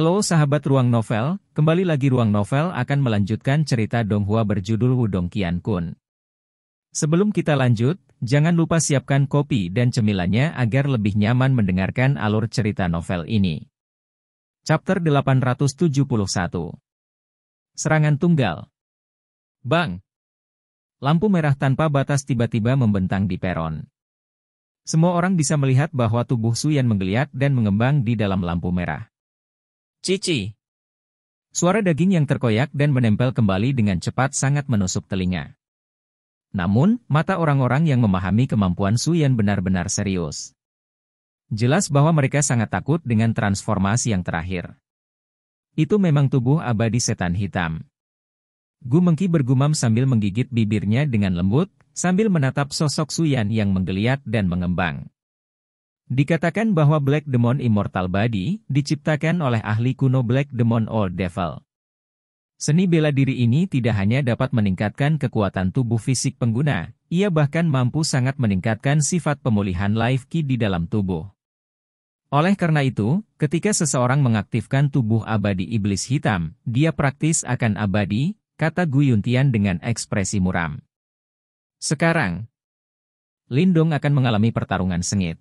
Halo sahabat Ruang Novel, kembali lagi Ruang Novel akan melanjutkan cerita Donghua berjudul Wudong Kian Kun. Sebelum kita lanjut, jangan lupa siapkan kopi dan cemilannya agar lebih nyaman mendengarkan alur cerita novel ini. Chapter 871 Serangan Tunggal Bang! Lampu merah tanpa batas tiba-tiba membentang di peron. Semua orang bisa melihat bahwa tubuh Suyan menggeliat dan mengembang di dalam lampu merah. Cici. Suara daging yang terkoyak dan menempel kembali dengan cepat sangat menusuk telinga. Namun, mata orang-orang yang memahami kemampuan Suyan benar-benar serius. Jelas bahwa mereka sangat takut dengan transformasi yang terakhir. Itu memang tubuh abadi setan hitam. Gu Mengki bergumam sambil menggigit bibirnya dengan lembut, sambil menatap sosok Suyan yang menggeliat dan mengembang. Dikatakan bahwa Black Demon Immortal Body diciptakan oleh ahli kuno Black Demon Old Devil. Seni bela diri ini tidak hanya dapat meningkatkan kekuatan tubuh fisik pengguna, ia bahkan mampu sangat meningkatkan sifat pemulihan life ki di dalam tubuh. Oleh karena itu, ketika seseorang mengaktifkan tubuh abadi iblis hitam, dia praktis akan abadi, kata Guyuntian dengan ekspresi muram. Sekarang, Lindung akan mengalami pertarungan sengit.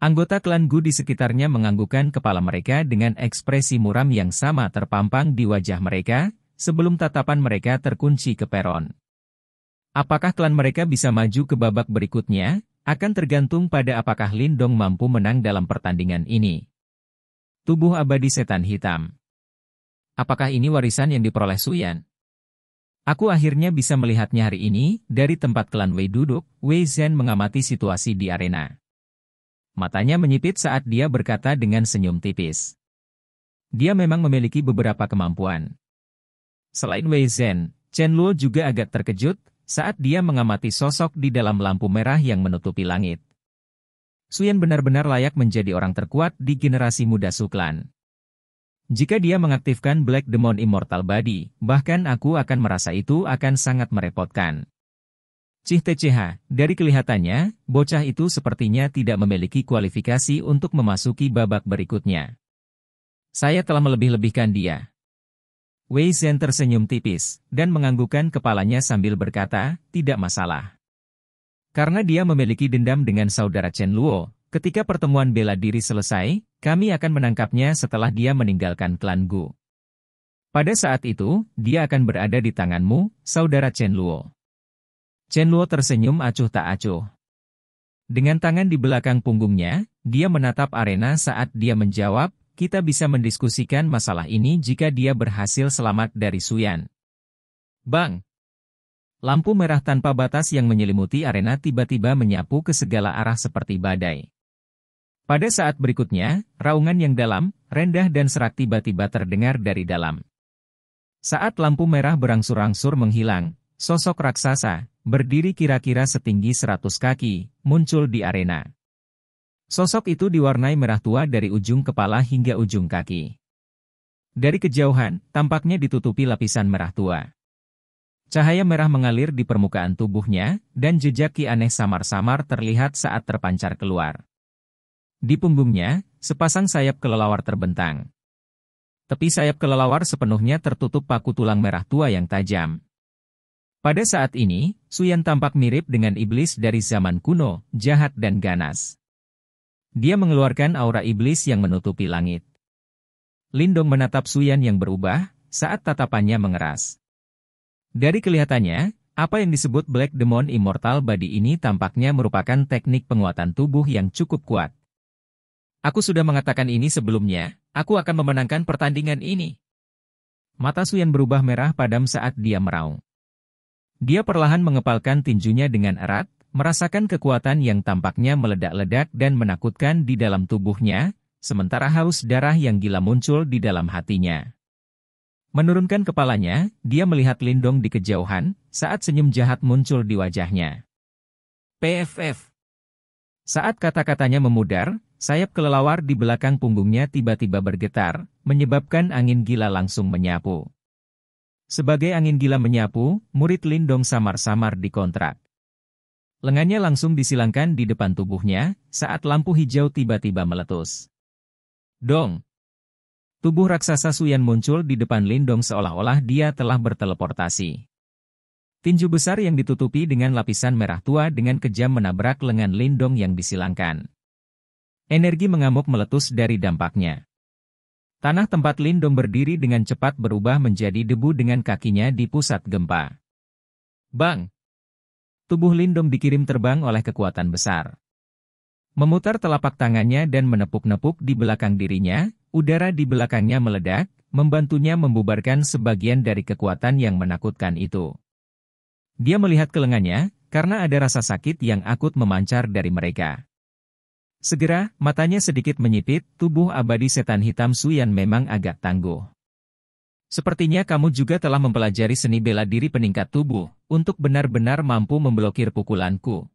Anggota klan Gu di sekitarnya menganggukkan kepala mereka dengan ekspresi muram yang sama terpampang di wajah mereka, sebelum tatapan mereka terkunci ke peron. Apakah klan mereka bisa maju ke babak berikutnya, akan tergantung pada apakah Lin Dong mampu menang dalam pertandingan ini. Tubuh abadi setan hitam. Apakah ini warisan yang diperoleh Suyan? Aku akhirnya bisa melihatnya hari ini, dari tempat klan Wei duduk, Wei Zhen mengamati situasi di arena. Matanya menyipit saat dia berkata dengan senyum tipis. Dia memang memiliki beberapa kemampuan. Selain Wei Zhen, Chen Luo juga agak terkejut saat dia mengamati sosok di dalam lampu merah yang menutupi langit. Suyan benar-benar layak menjadi orang terkuat di generasi muda Suklan. Jika dia mengaktifkan Black Demon Immortal Body, bahkan aku akan merasa itu akan sangat merepotkan. Cih CH, dari kelihatannya, bocah itu sepertinya tidak memiliki kualifikasi untuk memasuki babak berikutnya. Saya telah melebih-lebihkan dia. Wei Zhen tersenyum tipis, dan menganggukkan kepalanya sambil berkata, tidak masalah. Karena dia memiliki dendam dengan saudara Chen Luo, ketika pertemuan bela diri selesai, kami akan menangkapnya setelah dia meninggalkan klan Gu. Pada saat itu, dia akan berada di tanganmu, saudara Chen Luo. Chen Luo tersenyum acuh tak acuh. Dengan tangan di belakang punggungnya, dia menatap arena saat dia menjawab, kita bisa mendiskusikan masalah ini jika dia berhasil selamat dari Suyan. Bang! Lampu merah tanpa batas yang menyelimuti arena tiba-tiba menyapu ke segala arah seperti badai. Pada saat berikutnya, raungan yang dalam, rendah dan serak tiba-tiba terdengar dari dalam. Saat lampu merah berangsur-angsur menghilang, Sosok raksasa, berdiri kira-kira setinggi 100 kaki, muncul di arena. Sosok itu diwarnai merah tua dari ujung kepala hingga ujung kaki. Dari kejauhan, tampaknya ditutupi lapisan merah tua. Cahaya merah mengalir di permukaan tubuhnya, dan jejak ki aneh samar-samar terlihat saat terpancar keluar. Di punggungnya, sepasang sayap kelelawar terbentang. Tepi sayap kelelawar sepenuhnya tertutup paku tulang merah tua yang tajam, pada saat ini, Suyan tampak mirip dengan iblis dari zaman kuno, jahat dan ganas. Dia mengeluarkan aura iblis yang menutupi langit. Lindong menatap Suyan yang berubah saat tatapannya mengeras. Dari kelihatannya, apa yang disebut Black Demon Immortal Body ini tampaknya merupakan teknik penguatan tubuh yang cukup kuat. Aku sudah mengatakan ini sebelumnya, aku akan memenangkan pertandingan ini. Mata Suyan berubah merah padam saat dia meraung. Dia perlahan mengepalkan tinjunya dengan erat, merasakan kekuatan yang tampaknya meledak-ledak dan menakutkan di dalam tubuhnya, sementara haus darah yang gila muncul di dalam hatinya. Menurunkan kepalanya, dia melihat Lindong di kejauhan, saat senyum jahat muncul di wajahnya. PFF Saat kata-katanya memudar, sayap kelelawar di belakang punggungnya tiba-tiba bergetar, menyebabkan angin gila langsung menyapu. Sebagai angin gila menyapu, murid Lindong samar-samar dikontrak. Lengannya langsung disilangkan di depan tubuhnya, saat lampu hijau tiba-tiba meletus. Dong! Tubuh raksasa Suyan muncul di depan Lindong seolah-olah dia telah berteleportasi. Tinju besar yang ditutupi dengan lapisan merah tua dengan kejam menabrak lengan Lindong yang disilangkan. Energi mengamuk meletus dari dampaknya. Tanah tempat Lindong berdiri dengan cepat berubah menjadi debu dengan kakinya di pusat gempa. Bang! Tubuh Lindong dikirim terbang oleh kekuatan besar. Memutar telapak tangannya dan menepuk-nepuk di belakang dirinya, udara di belakangnya meledak, membantunya membubarkan sebagian dari kekuatan yang menakutkan itu. Dia melihat kelengannya, karena ada rasa sakit yang akut memancar dari mereka. Segera, matanya sedikit menyipit, tubuh abadi setan hitam Suyan memang agak tangguh. Sepertinya kamu juga telah mempelajari seni bela diri peningkat tubuh, untuk benar-benar mampu memblokir pukulanku.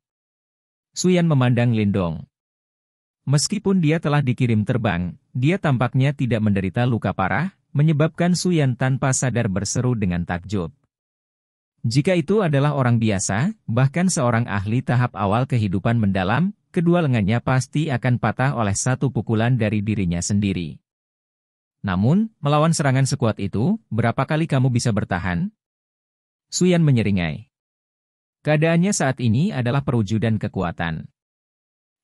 Suyan memandang Lindong. Meskipun dia telah dikirim terbang, dia tampaknya tidak menderita luka parah, menyebabkan Suyan tanpa sadar berseru dengan takjub. Jika itu adalah orang biasa, bahkan seorang ahli tahap awal kehidupan mendalam, kedua lengannya pasti akan patah oleh satu pukulan dari dirinya sendiri. Namun, melawan serangan sekuat itu, berapa kali kamu bisa bertahan? Suyan menyeringai. Keadaannya saat ini adalah perwujudan kekuatan.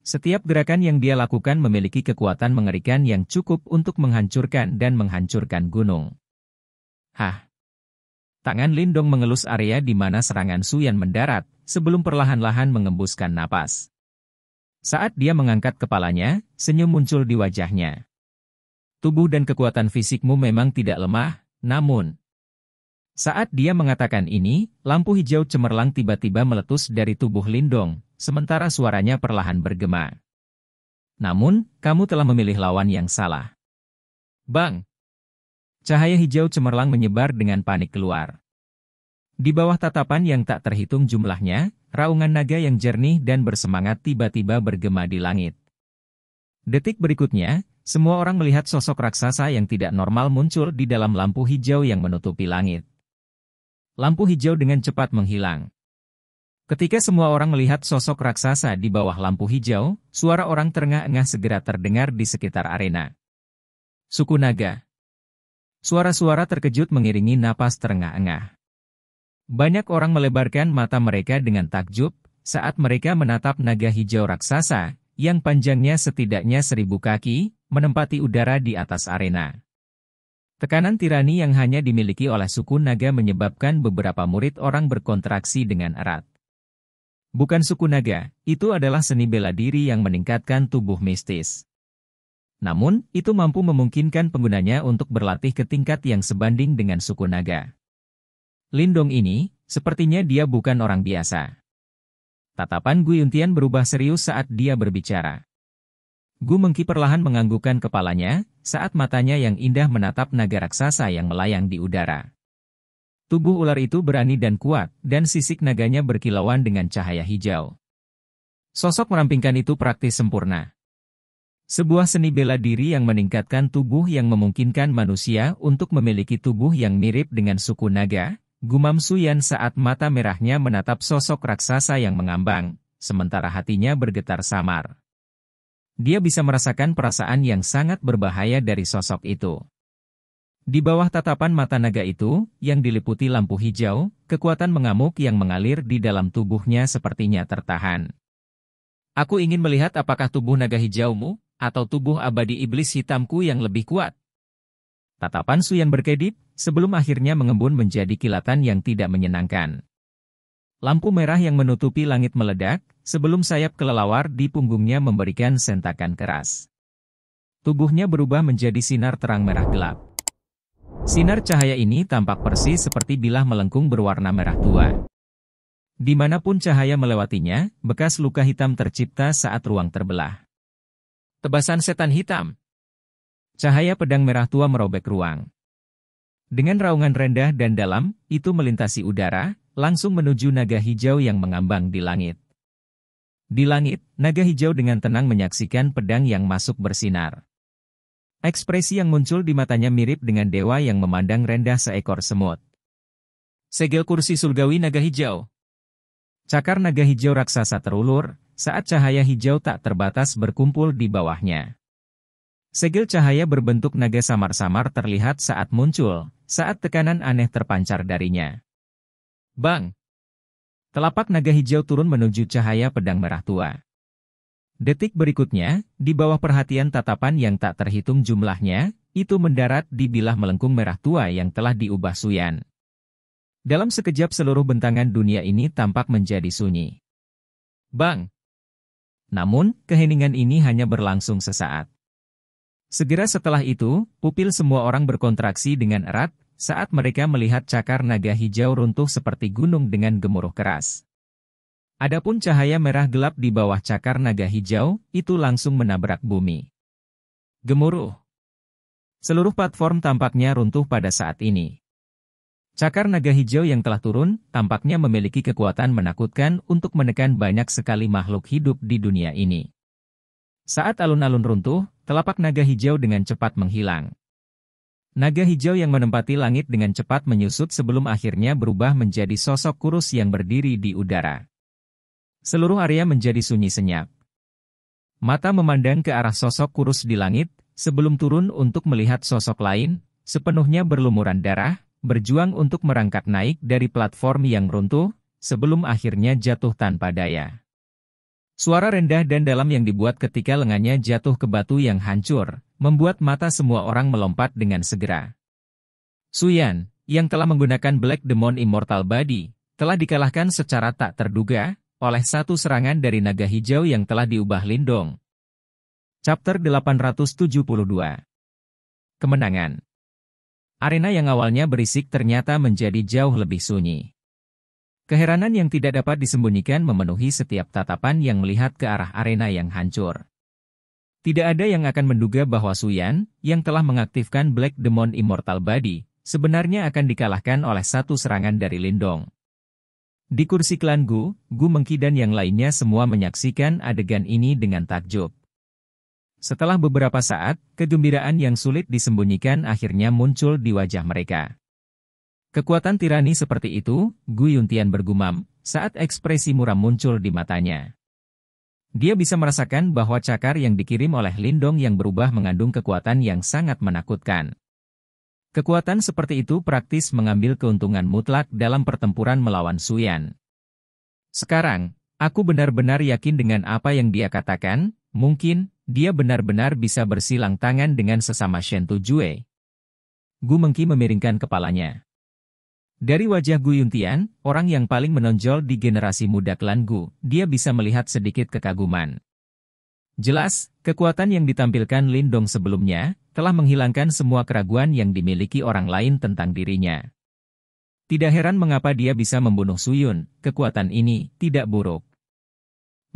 Setiap gerakan yang dia lakukan memiliki kekuatan mengerikan yang cukup untuk menghancurkan dan menghancurkan gunung. Hah! Tangan Lindong mengelus area di mana serangan Suyan mendarat, sebelum perlahan-lahan mengembuskan napas. Saat dia mengangkat kepalanya, senyum muncul di wajahnya. Tubuh dan kekuatan fisikmu memang tidak lemah, namun... Saat dia mengatakan ini, lampu hijau cemerlang tiba-tiba meletus dari tubuh Lindong, sementara suaranya perlahan bergema. Namun, kamu telah memilih lawan yang salah. Bang! Cahaya hijau cemerlang menyebar dengan panik keluar. Di bawah tatapan yang tak terhitung jumlahnya, Raungan naga yang jernih dan bersemangat tiba-tiba bergema di langit. Detik berikutnya, semua orang melihat sosok raksasa yang tidak normal muncul di dalam lampu hijau yang menutupi langit. Lampu hijau dengan cepat menghilang. Ketika semua orang melihat sosok raksasa di bawah lampu hijau, suara orang terengah-engah segera terdengar di sekitar arena. Suku naga. Suara-suara terkejut mengiringi napas terengah-engah. Banyak orang melebarkan mata mereka dengan takjub saat mereka menatap naga hijau raksasa yang panjangnya setidaknya seribu kaki, menempati udara di atas arena. Tekanan tirani yang hanya dimiliki oleh suku naga menyebabkan beberapa murid orang berkontraksi dengan erat. Bukan suku naga, itu adalah seni bela diri yang meningkatkan tubuh mistis. Namun, itu mampu memungkinkan penggunanya untuk berlatih ke tingkat yang sebanding dengan suku naga. Lindong ini, sepertinya dia bukan orang biasa. Tatapan Gu Yuntian berubah serius saat dia berbicara. Gu Mengki perlahan menganggukkan kepalanya, saat matanya yang indah menatap naga raksasa yang melayang di udara. Tubuh ular itu berani dan kuat, dan sisik naganya berkilauan dengan cahaya hijau. Sosok merampingkan itu praktis sempurna. Sebuah seni bela diri yang meningkatkan tubuh yang memungkinkan manusia untuk memiliki tubuh yang mirip dengan suku naga, Gumam Suyan saat mata merahnya menatap sosok raksasa yang mengambang, sementara hatinya bergetar samar. Dia bisa merasakan perasaan yang sangat berbahaya dari sosok itu. Di bawah tatapan mata naga itu, yang diliputi lampu hijau, kekuatan mengamuk yang mengalir di dalam tubuhnya sepertinya tertahan. Aku ingin melihat apakah tubuh naga hijaumu, atau tubuh abadi iblis hitamku yang lebih kuat. Tatapan Suyan berkedip, sebelum akhirnya mengembun menjadi kilatan yang tidak menyenangkan. Lampu merah yang menutupi langit meledak, sebelum sayap kelelawar di punggungnya memberikan sentakan keras. Tubuhnya berubah menjadi sinar terang merah gelap. Sinar cahaya ini tampak persis seperti bilah melengkung berwarna merah tua. Dimanapun cahaya melewatinya, bekas luka hitam tercipta saat ruang terbelah. Tebasan setan hitam Cahaya pedang merah tua merobek ruang. Dengan raungan rendah dan dalam, itu melintasi udara, langsung menuju naga hijau yang mengambang di langit. Di langit, naga hijau dengan tenang menyaksikan pedang yang masuk bersinar. Ekspresi yang muncul di matanya mirip dengan dewa yang memandang rendah seekor semut. Segel kursi surgawi naga hijau. Cakar naga hijau raksasa terulur, saat cahaya hijau tak terbatas berkumpul di bawahnya. Segel cahaya berbentuk naga samar-samar terlihat saat muncul, saat tekanan aneh terpancar darinya. Bang! Telapak naga hijau turun menuju cahaya pedang merah tua. Detik berikutnya, di bawah perhatian tatapan yang tak terhitung jumlahnya, itu mendarat di bilah melengkung merah tua yang telah diubah Suyan. Dalam sekejap seluruh bentangan dunia ini tampak menjadi sunyi. Bang! Namun, keheningan ini hanya berlangsung sesaat. Segera setelah itu, pupil semua orang berkontraksi dengan erat saat mereka melihat cakar naga hijau runtuh seperti gunung dengan gemuruh keras. Adapun cahaya merah gelap di bawah cakar naga hijau, itu langsung menabrak bumi. Gemuruh. Seluruh platform tampaknya runtuh pada saat ini. Cakar naga hijau yang telah turun, tampaknya memiliki kekuatan menakutkan untuk menekan banyak sekali makhluk hidup di dunia ini. Saat alun-alun runtuh, telapak naga hijau dengan cepat menghilang. Naga hijau yang menempati langit dengan cepat menyusut sebelum akhirnya berubah menjadi sosok kurus yang berdiri di udara. Seluruh area menjadi sunyi senyap. Mata memandang ke arah sosok kurus di langit, sebelum turun untuk melihat sosok lain, sepenuhnya berlumuran darah, berjuang untuk merangkak naik dari platform yang runtuh, sebelum akhirnya jatuh tanpa daya. Suara rendah dan dalam yang dibuat ketika lengannya jatuh ke batu yang hancur, membuat mata semua orang melompat dengan segera. Suyan, yang telah menggunakan Black Demon Immortal Body, telah dikalahkan secara tak terduga oleh satu serangan dari naga hijau yang telah diubah Lindong. Chapter 872 Kemenangan Arena yang awalnya berisik ternyata menjadi jauh lebih sunyi. Keheranan yang tidak dapat disembunyikan memenuhi setiap tatapan yang melihat ke arah arena yang hancur. Tidak ada yang akan menduga bahwa Suyan, yang telah mengaktifkan Black Demon Immortal Body, sebenarnya akan dikalahkan oleh satu serangan dari Lindong. Di kursi klan Gu, Gu Mengki dan yang lainnya semua menyaksikan adegan ini dengan takjub. Setelah beberapa saat, kegembiraan yang sulit disembunyikan akhirnya muncul di wajah mereka. Kekuatan tirani seperti itu, Gu Yuntian bergumam, saat ekspresi muram muncul di matanya. Dia bisa merasakan bahwa cakar yang dikirim oleh Lindong yang berubah mengandung kekuatan yang sangat menakutkan. Kekuatan seperti itu praktis mengambil keuntungan mutlak dalam pertempuran melawan Suyan. Sekarang, aku benar-benar yakin dengan apa yang dia katakan, mungkin, dia benar-benar bisa bersilang tangan dengan sesama Shen Tujue. Gu Mengki memiringkan kepalanya. Dari wajah Gu Yuntian, orang yang paling menonjol di generasi muda klan Gu, dia bisa melihat sedikit kekaguman. Jelas, kekuatan yang ditampilkan Lin Dong sebelumnya, telah menghilangkan semua keraguan yang dimiliki orang lain tentang dirinya. Tidak heran mengapa dia bisa membunuh Suyun, kekuatan ini tidak buruk.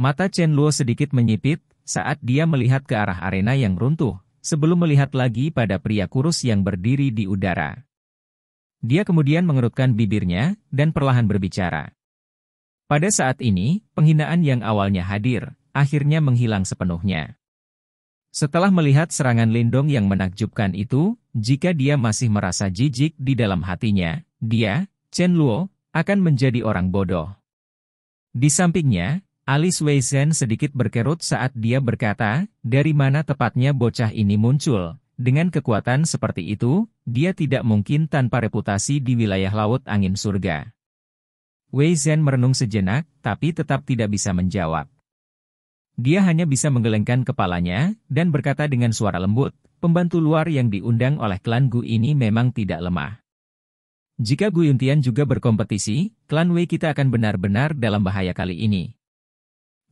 Mata Chen Luo sedikit menyipit, saat dia melihat ke arah arena yang runtuh, sebelum melihat lagi pada pria kurus yang berdiri di udara. Dia kemudian mengerutkan bibirnya dan perlahan berbicara. Pada saat ini, penghinaan yang awalnya hadir, akhirnya menghilang sepenuhnya. Setelah melihat serangan Lindong yang menakjubkan itu, jika dia masih merasa jijik di dalam hatinya, dia, Chen Luo, akan menjadi orang bodoh. Di sampingnya, Alice Wei Zhen sedikit berkerut saat dia berkata, dari mana tepatnya bocah ini muncul, dengan kekuatan seperti itu, dia tidak mungkin tanpa reputasi di wilayah laut angin surga. Wei Zhen merenung sejenak, tapi tetap tidak bisa menjawab. Dia hanya bisa menggelengkan kepalanya dan berkata dengan suara lembut, pembantu luar yang diundang oleh klan Gu ini memang tidak lemah. Jika Gu Yuntian juga berkompetisi, klan Wei kita akan benar-benar dalam bahaya kali ini.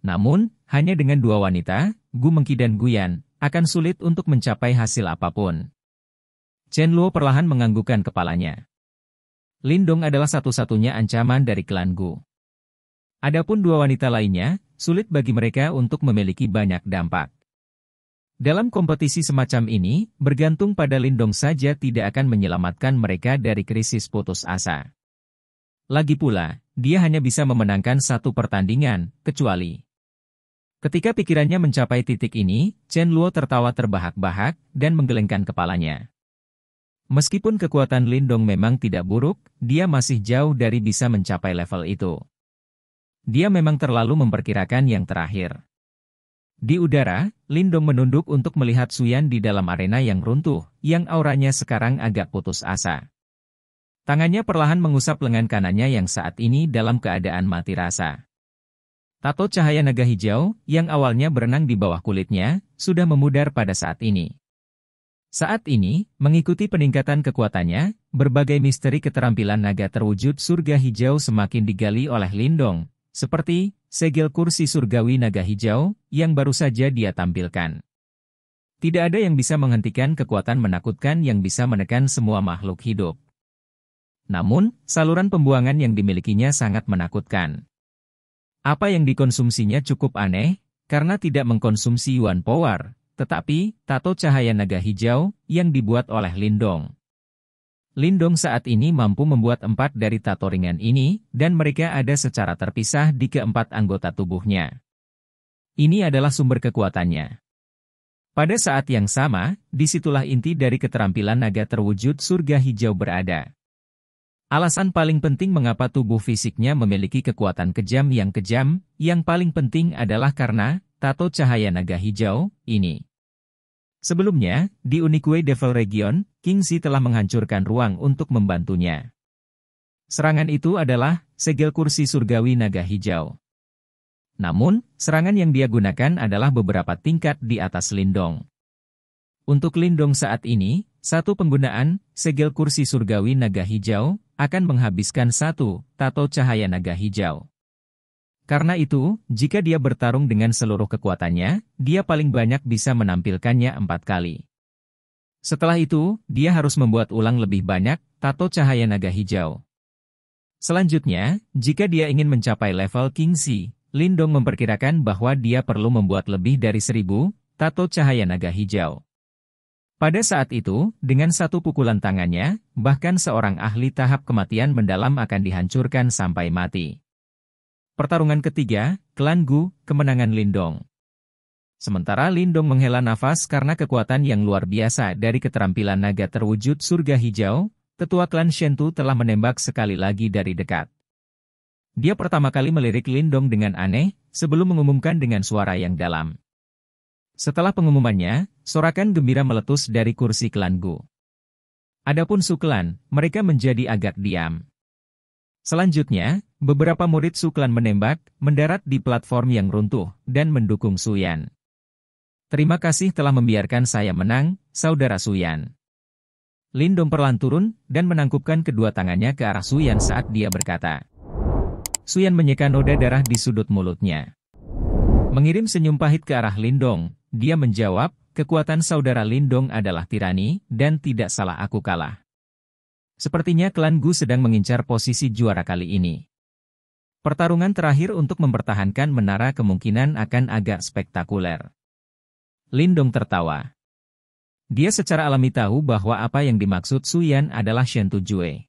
Namun, hanya dengan dua wanita, Gu Mengki dan Gu Yan." akan sulit untuk mencapai hasil apapun. Chen Luo perlahan menganggukkan kepalanya. Lindong adalah satu-satunya ancaman dari klan Gu. Adapun dua wanita lainnya, sulit bagi mereka untuk memiliki banyak dampak. Dalam kompetisi semacam ini, bergantung pada Lindong saja tidak akan menyelamatkan mereka dari krisis putus asa. Lagi pula, dia hanya bisa memenangkan satu pertandingan, kecuali Ketika pikirannya mencapai titik ini, Chen Luo tertawa terbahak-bahak dan menggelengkan kepalanya. Meskipun kekuatan Lindong memang tidak buruk, dia masih jauh dari bisa mencapai level itu. Dia memang terlalu memperkirakan yang terakhir. Di udara, Lindong menunduk untuk melihat Suyan di dalam arena yang runtuh, yang auranya sekarang agak putus asa. Tangannya perlahan mengusap lengan kanannya yang saat ini dalam keadaan mati rasa. Tato cahaya naga hijau, yang awalnya berenang di bawah kulitnya, sudah memudar pada saat ini. Saat ini, mengikuti peningkatan kekuatannya, berbagai misteri keterampilan naga terwujud surga hijau semakin digali oleh Lindong, seperti segel kursi surgawi naga hijau yang baru saja dia tampilkan. Tidak ada yang bisa menghentikan kekuatan menakutkan yang bisa menekan semua makhluk hidup. Namun, saluran pembuangan yang dimilikinya sangat menakutkan. Apa yang dikonsumsinya cukup aneh, karena tidak mengkonsumsi Yuan Power, tetapi tato cahaya naga hijau yang dibuat oleh Lindong. Lindong saat ini mampu membuat empat dari tato ringan ini, dan mereka ada secara terpisah di keempat anggota tubuhnya. Ini adalah sumber kekuatannya. Pada saat yang sama, disitulah inti dari keterampilan naga terwujud surga hijau berada. Alasan paling penting mengapa tubuh fisiknya memiliki kekuatan kejam yang kejam, yang paling penting adalah karena tato cahaya naga hijau ini. Sebelumnya, di Unique Devil Region, King Kingsi telah menghancurkan ruang untuk membantunya. Serangan itu adalah segel kursi surgawi naga hijau. Namun, serangan yang dia gunakan adalah beberapa tingkat di atas Lindong. Untuk Lindong saat ini, satu penggunaan segel kursi surgawi naga hijau akan menghabiskan satu tato cahaya naga hijau. Karena itu, jika dia bertarung dengan seluruh kekuatannya, dia paling banyak bisa menampilkannya empat kali. Setelah itu, dia harus membuat ulang lebih banyak tato cahaya naga hijau. Selanjutnya, jika dia ingin mencapai level King Si, Lindong memperkirakan bahwa dia perlu membuat lebih dari seribu tato cahaya naga hijau. Pada saat itu, dengan satu pukulan tangannya, bahkan seorang ahli tahap kematian mendalam akan dihancurkan sampai mati. Pertarungan ketiga, Klan Gu, kemenangan Lindong. Sementara Lindong menghela nafas karena kekuatan yang luar biasa dari keterampilan naga terwujud surga hijau, tetua klan Shentu telah menembak sekali lagi dari dekat. Dia pertama kali melirik Lindong dengan aneh, sebelum mengumumkan dengan suara yang dalam. Setelah pengumumannya, Sorakan gembira meletus dari kursi Gu. Adapun Suklan, mereka menjadi agak diam. Selanjutnya, beberapa murid Suklan menembak, mendarat di platform yang runtuh, dan mendukung Suyan. Terima kasih telah membiarkan saya menang, saudara Suyan. Dong perlahan turun, dan menangkupkan kedua tangannya ke arah Suyan saat dia berkata. Suyan menyeka noda darah di sudut mulutnya. Mengirim senyum pahit ke arah Lindong, dia menjawab, Kekuatan saudara Lindong adalah tirani, dan tidak salah aku kalah. Sepertinya klan Gu sedang mengincar posisi juara kali ini. Pertarungan terakhir untuk mempertahankan menara kemungkinan akan agak spektakuler. Lindong tertawa. Dia secara alami tahu bahwa apa yang dimaksud Suyan adalah Shen Tujue.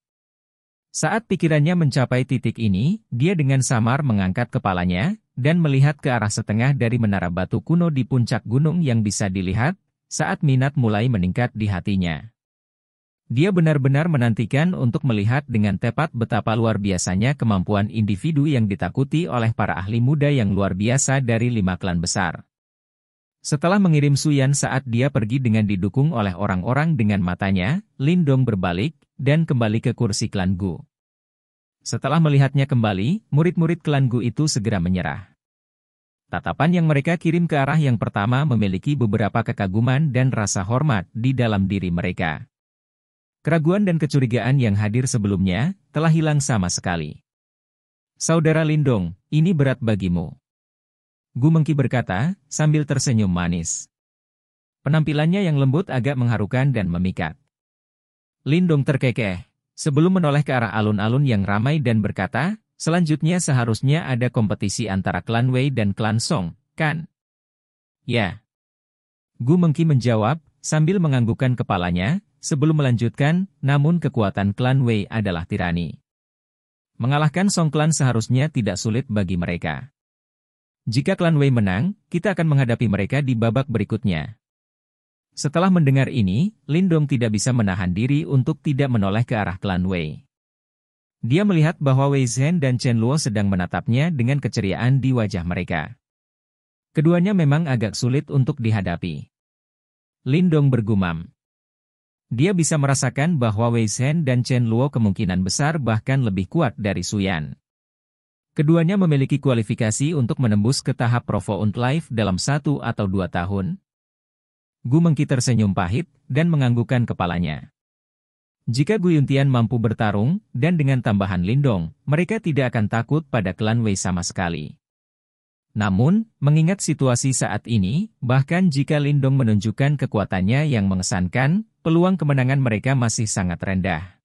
Saat pikirannya mencapai titik ini, dia dengan samar mengangkat kepalanya, dan melihat ke arah setengah dari menara batu kuno di puncak gunung yang bisa dilihat saat minat mulai meningkat di hatinya. Dia benar-benar menantikan untuk melihat dengan tepat betapa luar biasanya kemampuan individu yang ditakuti oleh para ahli muda yang luar biasa dari lima klan besar. Setelah mengirim Suyan saat dia pergi dengan didukung oleh orang-orang dengan matanya, Lindong berbalik dan kembali ke kursi klan Gu. Setelah melihatnya kembali, murid-murid klan Gu itu segera menyerah. Tatapan yang mereka kirim ke arah yang pertama memiliki beberapa kekaguman dan rasa hormat di dalam diri mereka. Keraguan dan kecurigaan yang hadir sebelumnya telah hilang sama sekali. Saudara Lindong, ini berat bagimu. Gu Mengki berkata, sambil tersenyum manis. Penampilannya yang lembut agak mengharukan dan memikat. Lindong terkekeh. Sebelum menoleh ke arah alun-alun yang ramai dan berkata, selanjutnya seharusnya ada kompetisi antara klan Wei dan klan Song, kan? Ya. Gu Mengki menjawab, sambil menganggukkan kepalanya, sebelum melanjutkan, namun kekuatan klan Wei adalah tirani. Mengalahkan Song klan seharusnya tidak sulit bagi mereka. Jika klan Wei menang, kita akan menghadapi mereka di babak berikutnya. Setelah mendengar ini, Lindong tidak bisa menahan diri untuk tidak menoleh ke arah klan Wei. Dia melihat bahwa Wei Zhen dan Chen Luo sedang menatapnya dengan keceriaan di wajah mereka. Keduanya memang agak sulit untuk dihadapi. Lindong bergumam. Dia bisa merasakan bahwa Wei Zhen dan Chen Luo kemungkinan besar bahkan lebih kuat dari Suyan. Keduanya memiliki kualifikasi untuk menembus ke tahap Provo Profound Life dalam satu atau dua tahun, Gu Mengki tersenyum pahit dan menganggukkan kepalanya. Jika Guyuntian mampu bertarung, dan dengan tambahan Lindong, mereka tidak akan takut pada klan Wei sama sekali. Namun, mengingat situasi saat ini, bahkan jika Lindong menunjukkan kekuatannya yang mengesankan, peluang kemenangan mereka masih sangat rendah.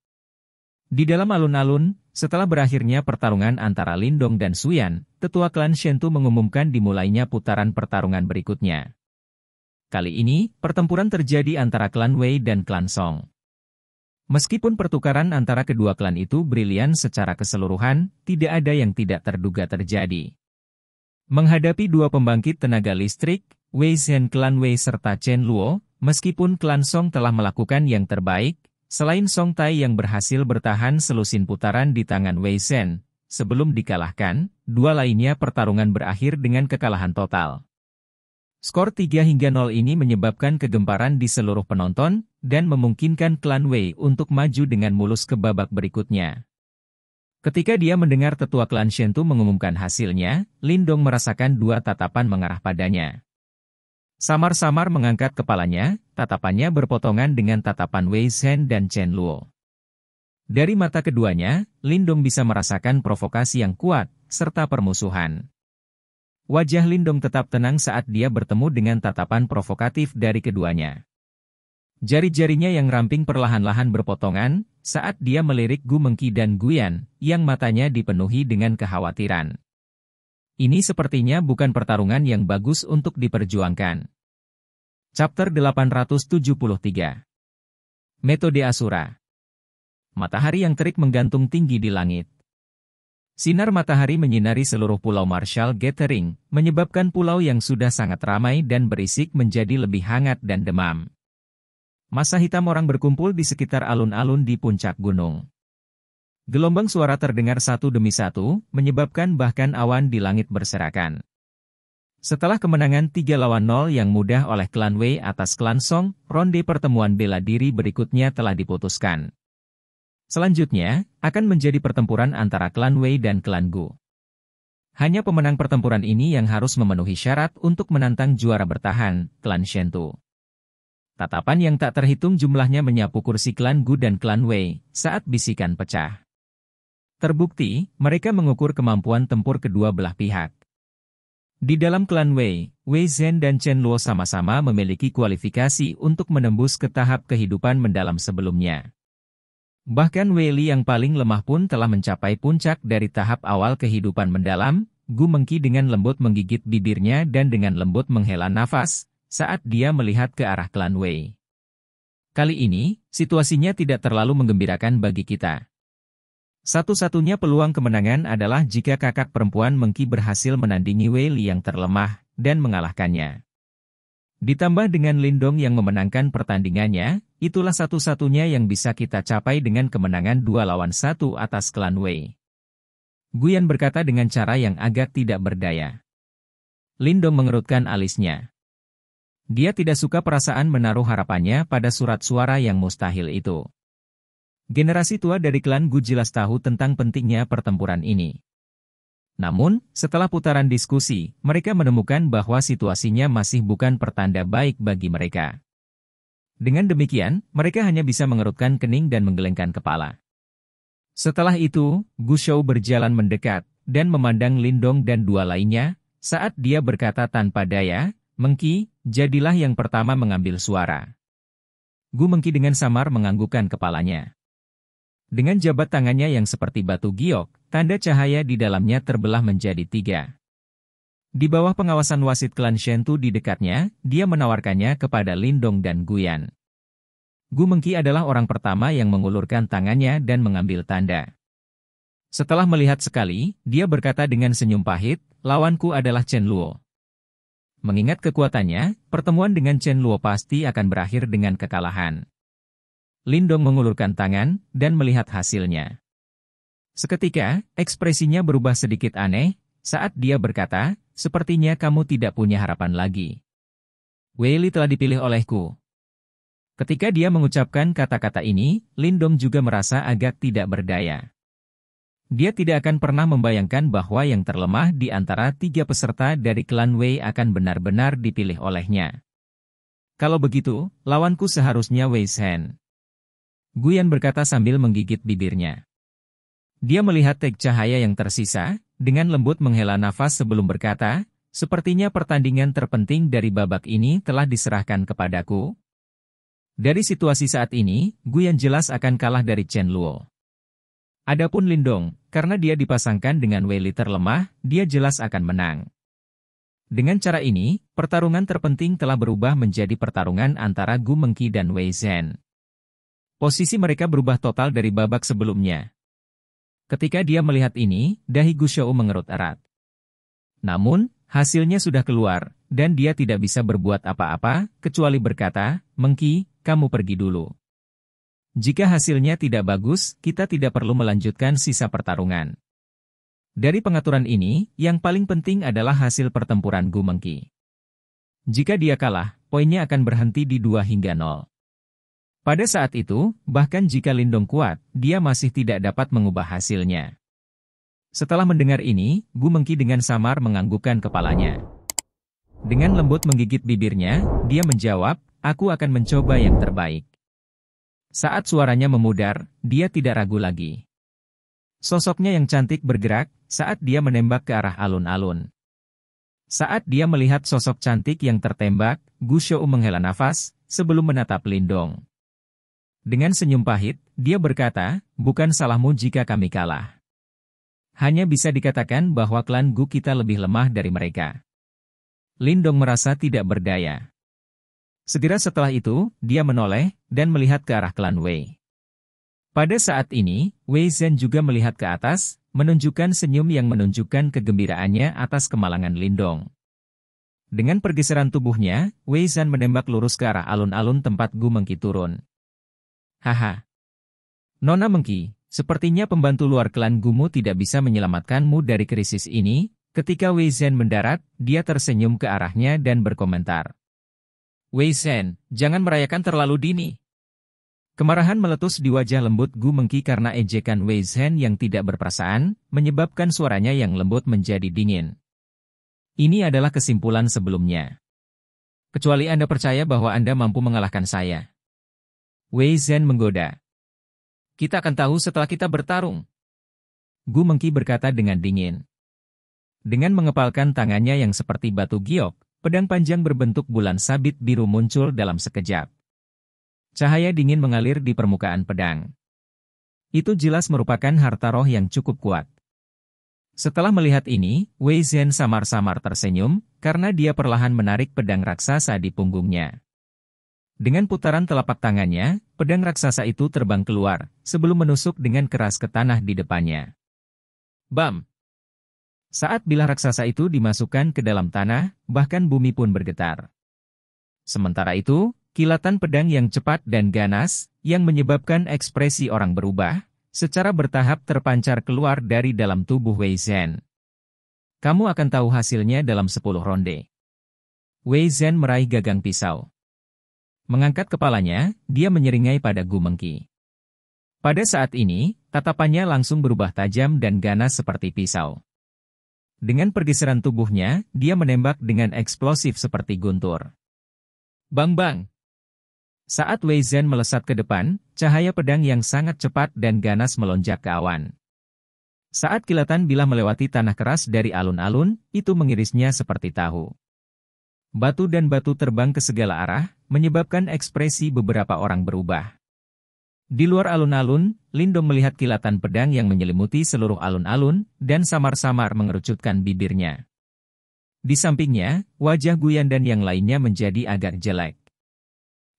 Di dalam alun-alun, setelah berakhirnya pertarungan antara Lindong dan Suyan, tetua klan Shentu mengumumkan dimulainya putaran pertarungan berikutnya. Kali ini, pertempuran terjadi antara klan Wei dan klan Song. Meskipun pertukaran antara kedua klan itu brilian secara keseluruhan, tidak ada yang tidak terduga terjadi. Menghadapi dua pembangkit tenaga listrik, Wei Zhen klan Wei serta Chen Luo, meskipun klan Song telah melakukan yang terbaik, selain Song Tai yang berhasil bertahan selusin putaran di tangan Wei Zhen, sebelum dikalahkan, dua lainnya pertarungan berakhir dengan kekalahan total. Skor 3 hingga 0 ini menyebabkan kegemparan di seluruh penonton, dan memungkinkan klan Wei untuk maju dengan mulus ke babak berikutnya. Ketika dia mendengar tetua klan Shentu mengumumkan hasilnya, Lin Dong merasakan dua tatapan mengarah padanya. Samar-samar mengangkat kepalanya, tatapannya berpotongan dengan tatapan Wei Shen dan Chen Luo. Dari mata keduanya, Lin Dong bisa merasakan provokasi yang kuat, serta permusuhan. Wajah Lindong tetap tenang saat dia bertemu dengan tatapan provokatif dari keduanya. Jari-jarinya yang ramping perlahan-lahan berpotongan saat dia melirik Gu Mengki dan Guyan, yang matanya dipenuhi dengan kekhawatiran. Ini sepertinya bukan pertarungan yang bagus untuk diperjuangkan. Chapter 873 Metode Asura Matahari yang terik menggantung tinggi di langit. Sinar matahari menyinari seluruh pulau Marshall Gathering, menyebabkan pulau yang sudah sangat ramai dan berisik menjadi lebih hangat dan demam. Masa hitam orang berkumpul di sekitar alun-alun di puncak gunung. Gelombang suara terdengar satu demi satu, menyebabkan bahkan awan di langit berserakan. Setelah kemenangan 3 lawan 0 yang mudah oleh klan Wei atas klan Song, ronde pertemuan bela diri berikutnya telah diputuskan. Selanjutnya, akan menjadi pertempuran antara klan Wei dan klan Gu. Hanya pemenang pertempuran ini yang harus memenuhi syarat untuk menantang juara bertahan, klan Shentu. Tatapan yang tak terhitung jumlahnya menyapu kursi klan Gu dan klan Wei saat bisikan pecah. Terbukti, mereka mengukur kemampuan tempur kedua belah pihak. Di dalam klan Wei, Wei Zhen dan Chen Luo sama-sama memiliki kualifikasi untuk menembus ke tahap kehidupan mendalam sebelumnya. Bahkan Weli yang paling lemah pun telah mencapai puncak dari tahap awal kehidupan mendalam, Gu Mengki dengan lembut menggigit bibirnya dan dengan lembut menghela nafas, saat dia melihat ke arah klan Wei. Kali ini, situasinya tidak terlalu menggembirakan bagi kita. Satu-satunya peluang kemenangan adalah jika kakak perempuan Mengki berhasil menandingi Wei yang terlemah dan mengalahkannya. Ditambah dengan Lindong yang memenangkan pertandingannya, Itulah satu-satunya yang bisa kita capai dengan kemenangan dua lawan satu atas klan Wei. Guyan berkata dengan cara yang agak tidak berdaya. Lindong mengerutkan alisnya. Dia tidak suka perasaan menaruh harapannya pada surat suara yang mustahil itu. Generasi tua dari klan Gu jelas tahu tentang pentingnya pertempuran ini. Namun, setelah putaran diskusi, mereka menemukan bahwa situasinya masih bukan pertanda baik bagi mereka. Dengan demikian, mereka hanya bisa mengerutkan kening dan menggelengkan kepala. Setelah itu, Gu Shou berjalan mendekat dan memandang Lindong dan dua lainnya. Saat dia berkata tanpa daya, Mengki, jadilah yang pertama mengambil suara. Gu Mengki dengan samar menganggukkan kepalanya. Dengan jabat tangannya yang seperti batu giok, tanda cahaya di dalamnya terbelah menjadi tiga. Di bawah pengawasan wasit klan Shentu di dekatnya, dia menawarkannya kepada Lindong dan Guyan. Gu Mengki adalah orang pertama yang mengulurkan tangannya dan mengambil tanda. Setelah melihat sekali, dia berkata dengan senyum pahit, lawanku adalah Chen Luo. Mengingat kekuatannya, pertemuan dengan Chen Luo pasti akan berakhir dengan kekalahan. Lindong mengulurkan tangan dan melihat hasilnya. Seketika, ekspresinya berubah sedikit aneh saat dia berkata, Sepertinya kamu tidak punya harapan lagi. Weili telah dipilih olehku. Ketika dia mengucapkan kata-kata ini, Lindom juga merasa agak tidak berdaya. Dia tidak akan pernah membayangkan bahwa yang terlemah di antara tiga peserta dari klan Wei akan benar-benar dipilih olehnya. Kalau begitu, lawanku seharusnya Wei Shen. Guyan berkata sambil menggigit bibirnya. Dia melihat tek cahaya yang tersisa, dengan lembut menghela nafas sebelum berkata, Sepertinya pertandingan terpenting dari babak ini telah diserahkan kepadaku. Dari situasi saat ini, Guyan jelas akan kalah dari Chen Luo. Adapun Lindong, karena dia dipasangkan dengan Wei Li terlemah, dia jelas akan menang. Dengan cara ini, pertarungan terpenting telah berubah menjadi pertarungan antara Gu Mengqi dan Wei Zhen. Posisi mereka berubah total dari babak sebelumnya. Ketika dia melihat ini, dahi Gushou mengerut erat. Namun, hasilnya sudah keluar, dan dia tidak bisa berbuat apa-apa, kecuali berkata, Mengki, kamu pergi dulu. Jika hasilnya tidak bagus, kita tidak perlu melanjutkan sisa pertarungan. Dari pengaturan ini, yang paling penting adalah hasil pertempuran Gu Mengki. Jika dia kalah, poinnya akan berhenti di 2 hingga 0. Pada saat itu, bahkan jika Lindong kuat, dia masih tidak dapat mengubah hasilnya. Setelah mendengar ini, Gu Mengki dengan samar menganggukkan kepalanya. Dengan lembut menggigit bibirnya, dia menjawab, aku akan mencoba yang terbaik. Saat suaranya memudar, dia tidak ragu lagi. Sosoknya yang cantik bergerak saat dia menembak ke arah alun-alun. Saat dia melihat sosok cantik yang tertembak, Gu Shou menghela nafas sebelum menatap Lindong. Dengan senyum pahit, dia berkata, bukan salahmu jika kami kalah. Hanya bisa dikatakan bahwa klan Gu kita lebih lemah dari mereka. Lindong merasa tidak berdaya. Segera setelah itu, dia menoleh dan melihat ke arah klan Wei. Pada saat ini, Wei Zhen juga melihat ke atas, menunjukkan senyum yang menunjukkan kegembiraannya atas kemalangan Lindong. Dengan pergeseran tubuhnya, Wei Zhen menembak lurus ke arah alun-alun tempat Gu Mengki turun. Haha. Nona Mengki, sepertinya pembantu luar klan Gumu tidak bisa menyelamatkanmu dari krisis ini. Ketika Wei Zhen mendarat, dia tersenyum ke arahnya dan berkomentar. Wei Zhen, jangan merayakan terlalu dini. Kemarahan meletus di wajah lembut Gu Mengki karena ejekan Wei Zhen yang tidak berperasaan, menyebabkan suaranya yang lembut menjadi dingin. Ini adalah kesimpulan sebelumnya. Kecuali Anda percaya bahwa Anda mampu mengalahkan saya. Wei Zhen menggoda. Kita akan tahu setelah kita bertarung. Gu Mengki berkata dengan dingin. Dengan mengepalkan tangannya yang seperti batu giok, pedang panjang berbentuk bulan sabit biru muncul dalam sekejap. Cahaya dingin mengalir di permukaan pedang. Itu jelas merupakan harta roh yang cukup kuat. Setelah melihat ini, Wei Zhen samar-samar tersenyum, karena dia perlahan menarik pedang raksasa di punggungnya. Dengan putaran telapak tangannya, pedang raksasa itu terbang keluar, sebelum menusuk dengan keras ke tanah di depannya. Bam! Saat bilah raksasa itu dimasukkan ke dalam tanah, bahkan bumi pun bergetar. Sementara itu, kilatan pedang yang cepat dan ganas, yang menyebabkan ekspresi orang berubah, secara bertahap terpancar keluar dari dalam tubuh Wei Zhen. Kamu akan tahu hasilnya dalam 10 ronde. Wei Zhen meraih gagang pisau. Mengangkat kepalanya, dia menyeringai pada Gumengki. Pada saat ini, tatapannya langsung berubah tajam dan ganas seperti pisau. Dengan pergeseran tubuhnya, dia menembak dengan eksplosif seperti guntur. Bang bang! Saat Wei Zhen melesat ke depan, cahaya pedang yang sangat cepat dan ganas melonjak ke awan. Saat kilatan bila melewati tanah keras dari alun-alun, itu mengirisnya seperti tahu. Batu dan batu terbang ke segala arah, menyebabkan ekspresi beberapa orang berubah. Di luar alun-alun, Lindo melihat kilatan pedang yang menyelimuti seluruh alun-alun, dan samar-samar mengerucutkan bibirnya. Di sampingnya, wajah Guyan dan yang lainnya menjadi agak jelek.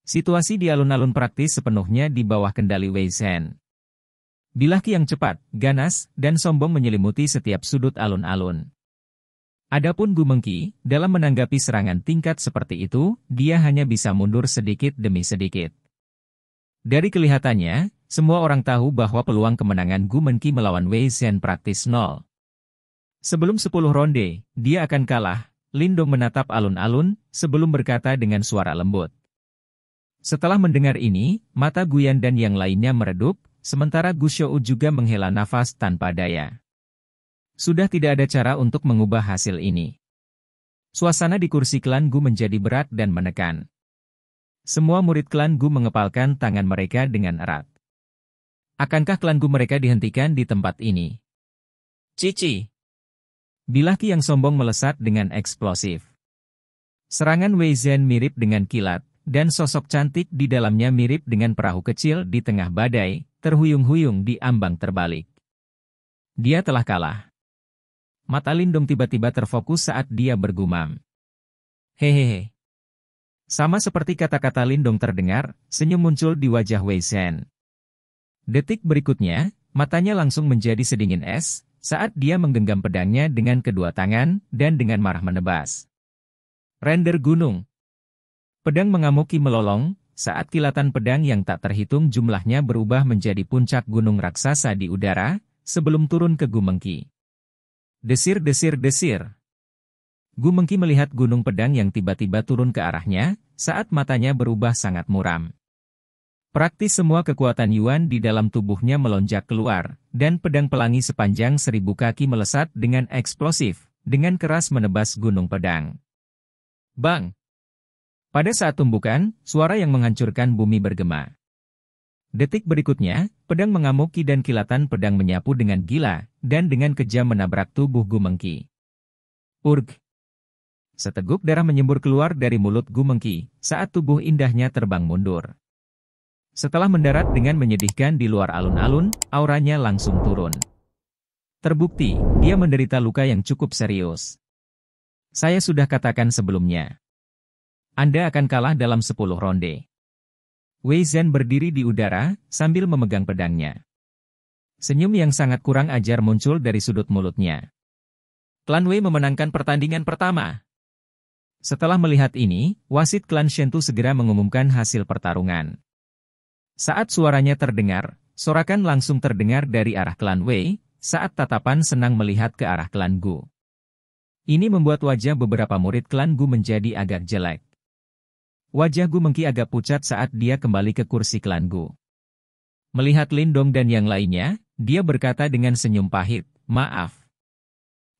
Situasi di alun-alun praktis sepenuhnya di bawah kendali Wei Zhen. Bilah yang cepat, ganas, dan sombong menyelimuti setiap sudut alun-alun. Adapun Gu Mengki, dalam menanggapi serangan tingkat seperti itu, dia hanya bisa mundur sedikit demi sedikit. Dari kelihatannya, semua orang tahu bahwa peluang kemenangan Gu Mengki melawan Wei Zhen praktis nol. Sebelum 10 ronde, dia akan kalah, Lindo menatap alun-alun, sebelum berkata dengan suara lembut. Setelah mendengar ini, mata Guyan dan yang lainnya meredup, sementara Gu Gushou juga menghela nafas tanpa daya. Sudah tidak ada cara untuk mengubah hasil ini. Suasana di kursi klan Gu menjadi berat dan menekan. Semua murid klan Gu mengepalkan tangan mereka dengan erat. Akankah klan Gu mereka dihentikan di tempat ini? Cici! bilah Ki yang sombong melesat dengan eksplosif. Serangan Wei Zhen mirip dengan kilat, dan sosok cantik di dalamnya mirip dengan perahu kecil di tengah badai, terhuyung-huyung di ambang terbalik. Dia telah kalah. Mata Lindong tiba-tiba terfokus saat dia bergumam. Hehehe. Sama seperti kata-kata Lindong terdengar, senyum muncul di wajah Wei Shen. Detik berikutnya, matanya langsung menjadi sedingin es, saat dia menggenggam pedangnya dengan kedua tangan dan dengan marah menebas. Render gunung. Pedang mengamuki melolong, saat kilatan pedang yang tak terhitung jumlahnya berubah menjadi puncak gunung raksasa di udara, sebelum turun ke Gumengki. Desir-desir-desir. Gu Mengki melihat gunung pedang yang tiba-tiba turun ke arahnya, saat matanya berubah sangat muram. Praktis semua kekuatan Yuan di dalam tubuhnya melonjak keluar, dan pedang pelangi sepanjang seribu kaki melesat dengan eksplosif, dengan keras menebas gunung pedang. Bang! Pada saat tumbukan, suara yang menghancurkan bumi bergema. Detik berikutnya, Pedang mengamuki dan kilatan pedang menyapu dengan gila, dan dengan kejam menabrak tubuh Gumengki. Urg! Seteguk darah menyembur keluar dari mulut Gumengki, saat tubuh indahnya terbang mundur. Setelah mendarat dengan menyedihkan di luar alun-alun, auranya langsung turun. Terbukti, dia menderita luka yang cukup serius. Saya sudah katakan sebelumnya. Anda akan kalah dalam 10 ronde. Wei Zhen berdiri di udara, sambil memegang pedangnya. Senyum yang sangat kurang ajar muncul dari sudut mulutnya. Klan Wei memenangkan pertandingan pertama. Setelah melihat ini, wasit klan Shentu segera mengumumkan hasil pertarungan. Saat suaranya terdengar, sorakan langsung terdengar dari arah klan Wei, saat tatapan senang melihat ke arah klan Gu. Ini membuat wajah beberapa murid klan Gu menjadi agak jelek. Wajah Gu Mengki agak pucat saat dia kembali ke kursi klan Gu. Melihat Lindong dan yang lainnya, dia berkata dengan senyum pahit, maaf.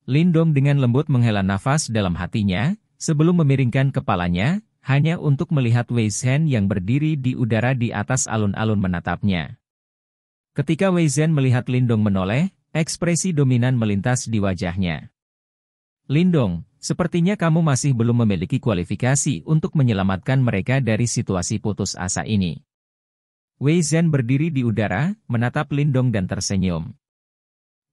Lindong dengan lembut menghela nafas dalam hatinya, sebelum memiringkan kepalanya, hanya untuk melihat Wei Zhen yang berdiri di udara di atas alun-alun menatapnya. Ketika Wei Zhen melihat Lindong menoleh, ekspresi dominan melintas di wajahnya. Lindong, Sepertinya kamu masih belum memiliki kualifikasi untuk menyelamatkan mereka dari situasi putus asa ini. Wei Zhen berdiri di udara, menatap Lindong dan tersenyum.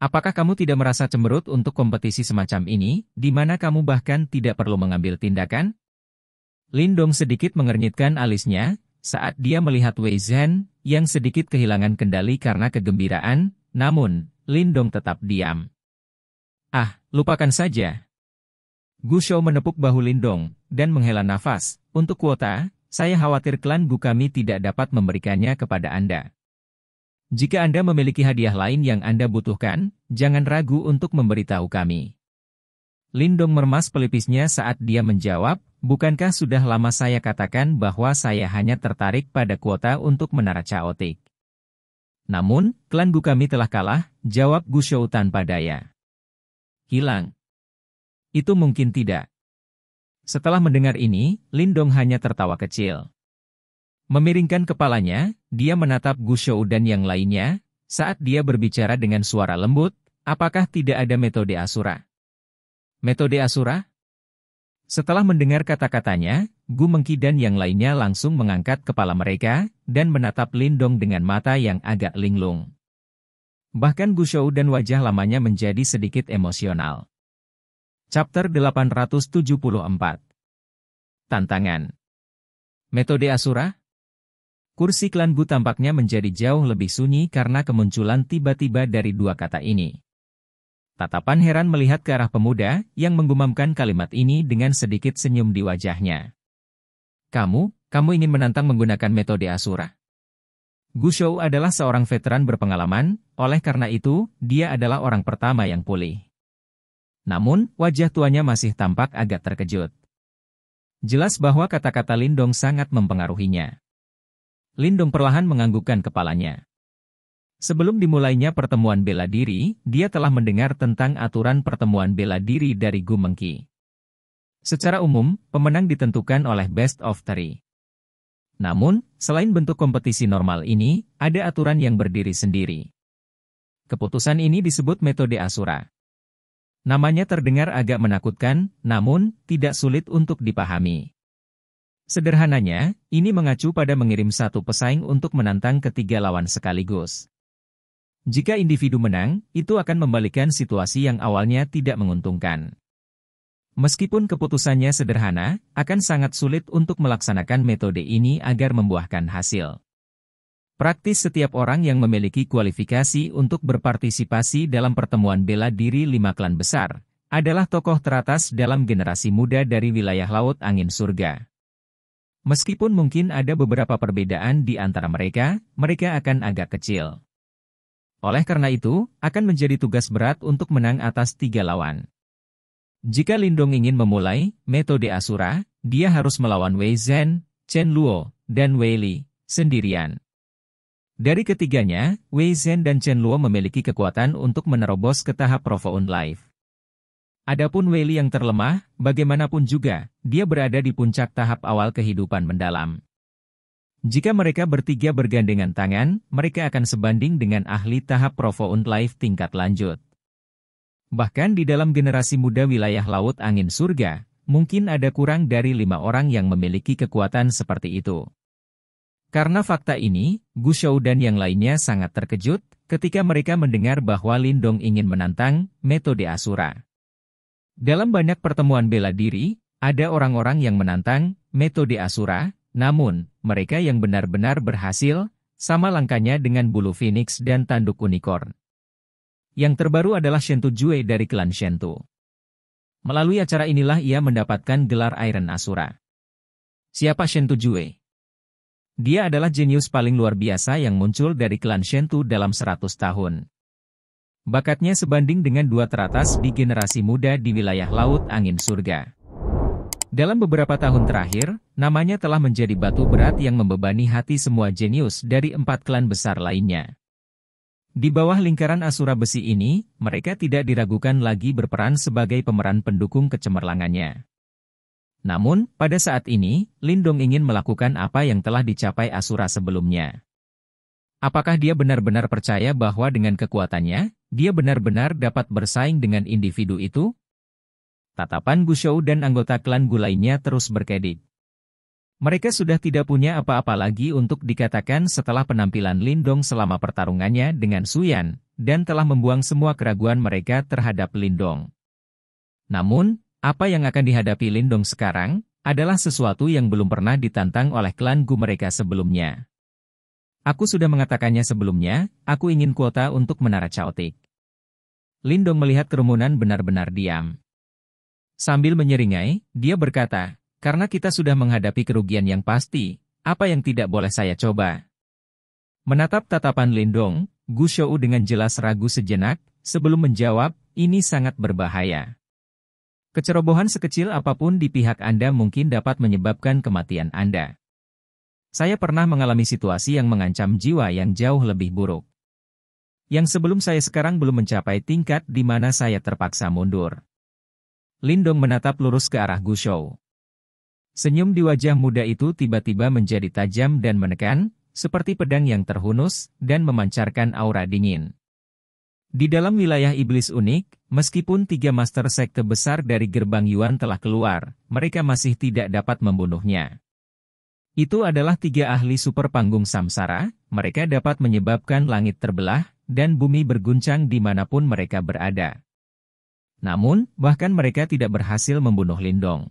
Apakah kamu tidak merasa cemberut untuk kompetisi semacam ini, di mana kamu bahkan tidak perlu mengambil tindakan? Lindong sedikit mengernyitkan alisnya, saat dia melihat Wei Zhen, yang sedikit kehilangan kendali karena kegembiraan, namun, Lindong tetap diam. Ah, lupakan saja, Gu Xiao menepuk bahu Lindong, dan menghela nafas. Untuk kuota, saya khawatir klan Gu kami tidak dapat memberikannya kepada Anda. Jika Anda memiliki hadiah lain yang Anda butuhkan, jangan ragu untuk memberitahu kami. Lindong meremas pelipisnya saat dia menjawab, Bukankah sudah lama saya katakan bahwa saya hanya tertarik pada kuota untuk menara caotik. Namun, klan Gu kami telah kalah, jawab Gu Xiao tanpa daya. Hilang. Itu mungkin tidak. Setelah mendengar ini, Lindong hanya tertawa kecil. Memiringkan kepalanya, dia menatap Gu Shou dan yang lainnya, saat dia berbicara dengan suara lembut, apakah tidak ada metode Asura? Metode Asura? Setelah mendengar kata-katanya, Gu Mengki dan yang lainnya langsung mengangkat kepala mereka dan menatap Lindong dengan mata yang agak linglung. Bahkan Gu Shou dan wajah lamanya menjadi sedikit emosional. Chapter 874 Tantangan Metode Asura Kursi klan Bu tampaknya menjadi jauh lebih sunyi karena kemunculan tiba-tiba dari dua kata ini. Tatapan heran melihat ke arah pemuda yang menggumamkan kalimat ini dengan sedikit senyum di wajahnya. Kamu, kamu ingin menantang menggunakan metode Asura? Gu Shou adalah seorang veteran berpengalaman, oleh karena itu, dia adalah orang pertama yang pulih. Namun, wajah tuanya masih tampak agak terkejut. Jelas bahwa kata-kata Lindong sangat mempengaruhinya. Lindong perlahan menganggukkan kepalanya. Sebelum dimulainya pertemuan bela diri, dia telah mendengar tentang aturan pertemuan bela diri dari Gumengki. Secara umum, pemenang ditentukan oleh best of three. Namun, selain bentuk kompetisi normal ini, ada aturan yang berdiri sendiri. Keputusan ini disebut metode Asura. Namanya terdengar agak menakutkan, namun tidak sulit untuk dipahami. Sederhananya, ini mengacu pada mengirim satu pesaing untuk menantang ketiga lawan sekaligus. Jika individu menang, itu akan membalikkan situasi yang awalnya tidak menguntungkan. Meskipun keputusannya sederhana, akan sangat sulit untuk melaksanakan metode ini agar membuahkan hasil. Praktis setiap orang yang memiliki kualifikasi untuk berpartisipasi dalam pertemuan bela diri lima klan besar, adalah tokoh teratas dalam generasi muda dari wilayah Laut Angin Surga. Meskipun mungkin ada beberapa perbedaan di antara mereka, mereka akan agak kecil. Oleh karena itu, akan menjadi tugas berat untuk menang atas tiga lawan. Jika Lindong ingin memulai metode Asura, dia harus melawan Wei Zhen, Chen Luo, dan Wei Li, sendirian. Dari ketiganya, Wei Zhen dan Chen Luo memiliki kekuatan untuk menerobos ke tahap Profound Life. Adapun Wei Li yang terlemah, bagaimanapun juga, dia berada di puncak tahap awal kehidupan mendalam. Jika mereka bertiga bergandengan tangan, mereka akan sebanding dengan ahli tahap Profound Life tingkat lanjut. Bahkan di dalam generasi muda wilayah Laut Angin Surga, mungkin ada kurang dari lima orang yang memiliki kekuatan seperti itu. Karena fakta ini, Gu Shou dan yang lainnya sangat terkejut ketika mereka mendengar bahwa Lindong ingin menantang metode Asura. Dalam banyak pertemuan bela diri, ada orang-orang yang menantang metode Asura, namun mereka yang benar-benar berhasil, sama langkahnya dengan bulu phoenix dan tanduk unicorn. Yang terbaru adalah Shentu Jue dari klan Shentu. Melalui acara inilah ia mendapatkan gelar Iron Asura. Siapa Shentu Jue? Dia adalah jenius paling luar biasa yang muncul dari klan Shentu dalam 100 tahun. Bakatnya sebanding dengan dua teratas di generasi muda di wilayah Laut Angin Surga. Dalam beberapa tahun terakhir, namanya telah menjadi batu berat yang membebani hati semua jenius dari empat klan besar lainnya. Di bawah lingkaran Asura Besi ini, mereka tidak diragukan lagi berperan sebagai pemeran pendukung kecemerlangannya. Namun, pada saat ini, Lindong ingin melakukan apa yang telah dicapai Asura sebelumnya. Apakah dia benar-benar percaya bahwa dengan kekuatannya, dia benar-benar dapat bersaing dengan individu itu? Tatapan Gushou dan anggota klan Gu lainnya terus berkedip. Mereka sudah tidak punya apa-apa lagi untuk dikatakan setelah penampilan Lindong selama pertarungannya dengan Suyan, dan telah membuang semua keraguan mereka terhadap Lindong. Namun, apa yang akan dihadapi Lindong sekarang adalah sesuatu yang belum pernah ditantang oleh klan Gu mereka sebelumnya. Aku sudah mengatakannya sebelumnya, aku ingin kuota untuk menara caotik. Lindong melihat kerumunan benar-benar diam. Sambil menyeringai, dia berkata, karena kita sudah menghadapi kerugian yang pasti, apa yang tidak boleh saya coba? Menatap tatapan Lindong, Gu Shou dengan jelas ragu sejenak, sebelum menjawab, ini sangat berbahaya. Kecerobohan sekecil apapun di pihak Anda mungkin dapat menyebabkan kematian Anda. Saya pernah mengalami situasi yang mengancam jiwa yang jauh lebih buruk. Yang sebelum saya sekarang belum mencapai tingkat di mana saya terpaksa mundur. Lindong menatap lurus ke arah Gu Shou. Senyum di wajah muda itu tiba-tiba menjadi tajam dan menekan, seperti pedang yang terhunus dan memancarkan aura dingin. Di dalam wilayah iblis unik, meskipun tiga master sekte besar dari gerbang Yuan telah keluar, mereka masih tidak dapat membunuhnya. Itu adalah tiga ahli super panggung samsara, mereka dapat menyebabkan langit terbelah, dan bumi berguncang dimanapun mereka berada. Namun, bahkan mereka tidak berhasil membunuh Lindong.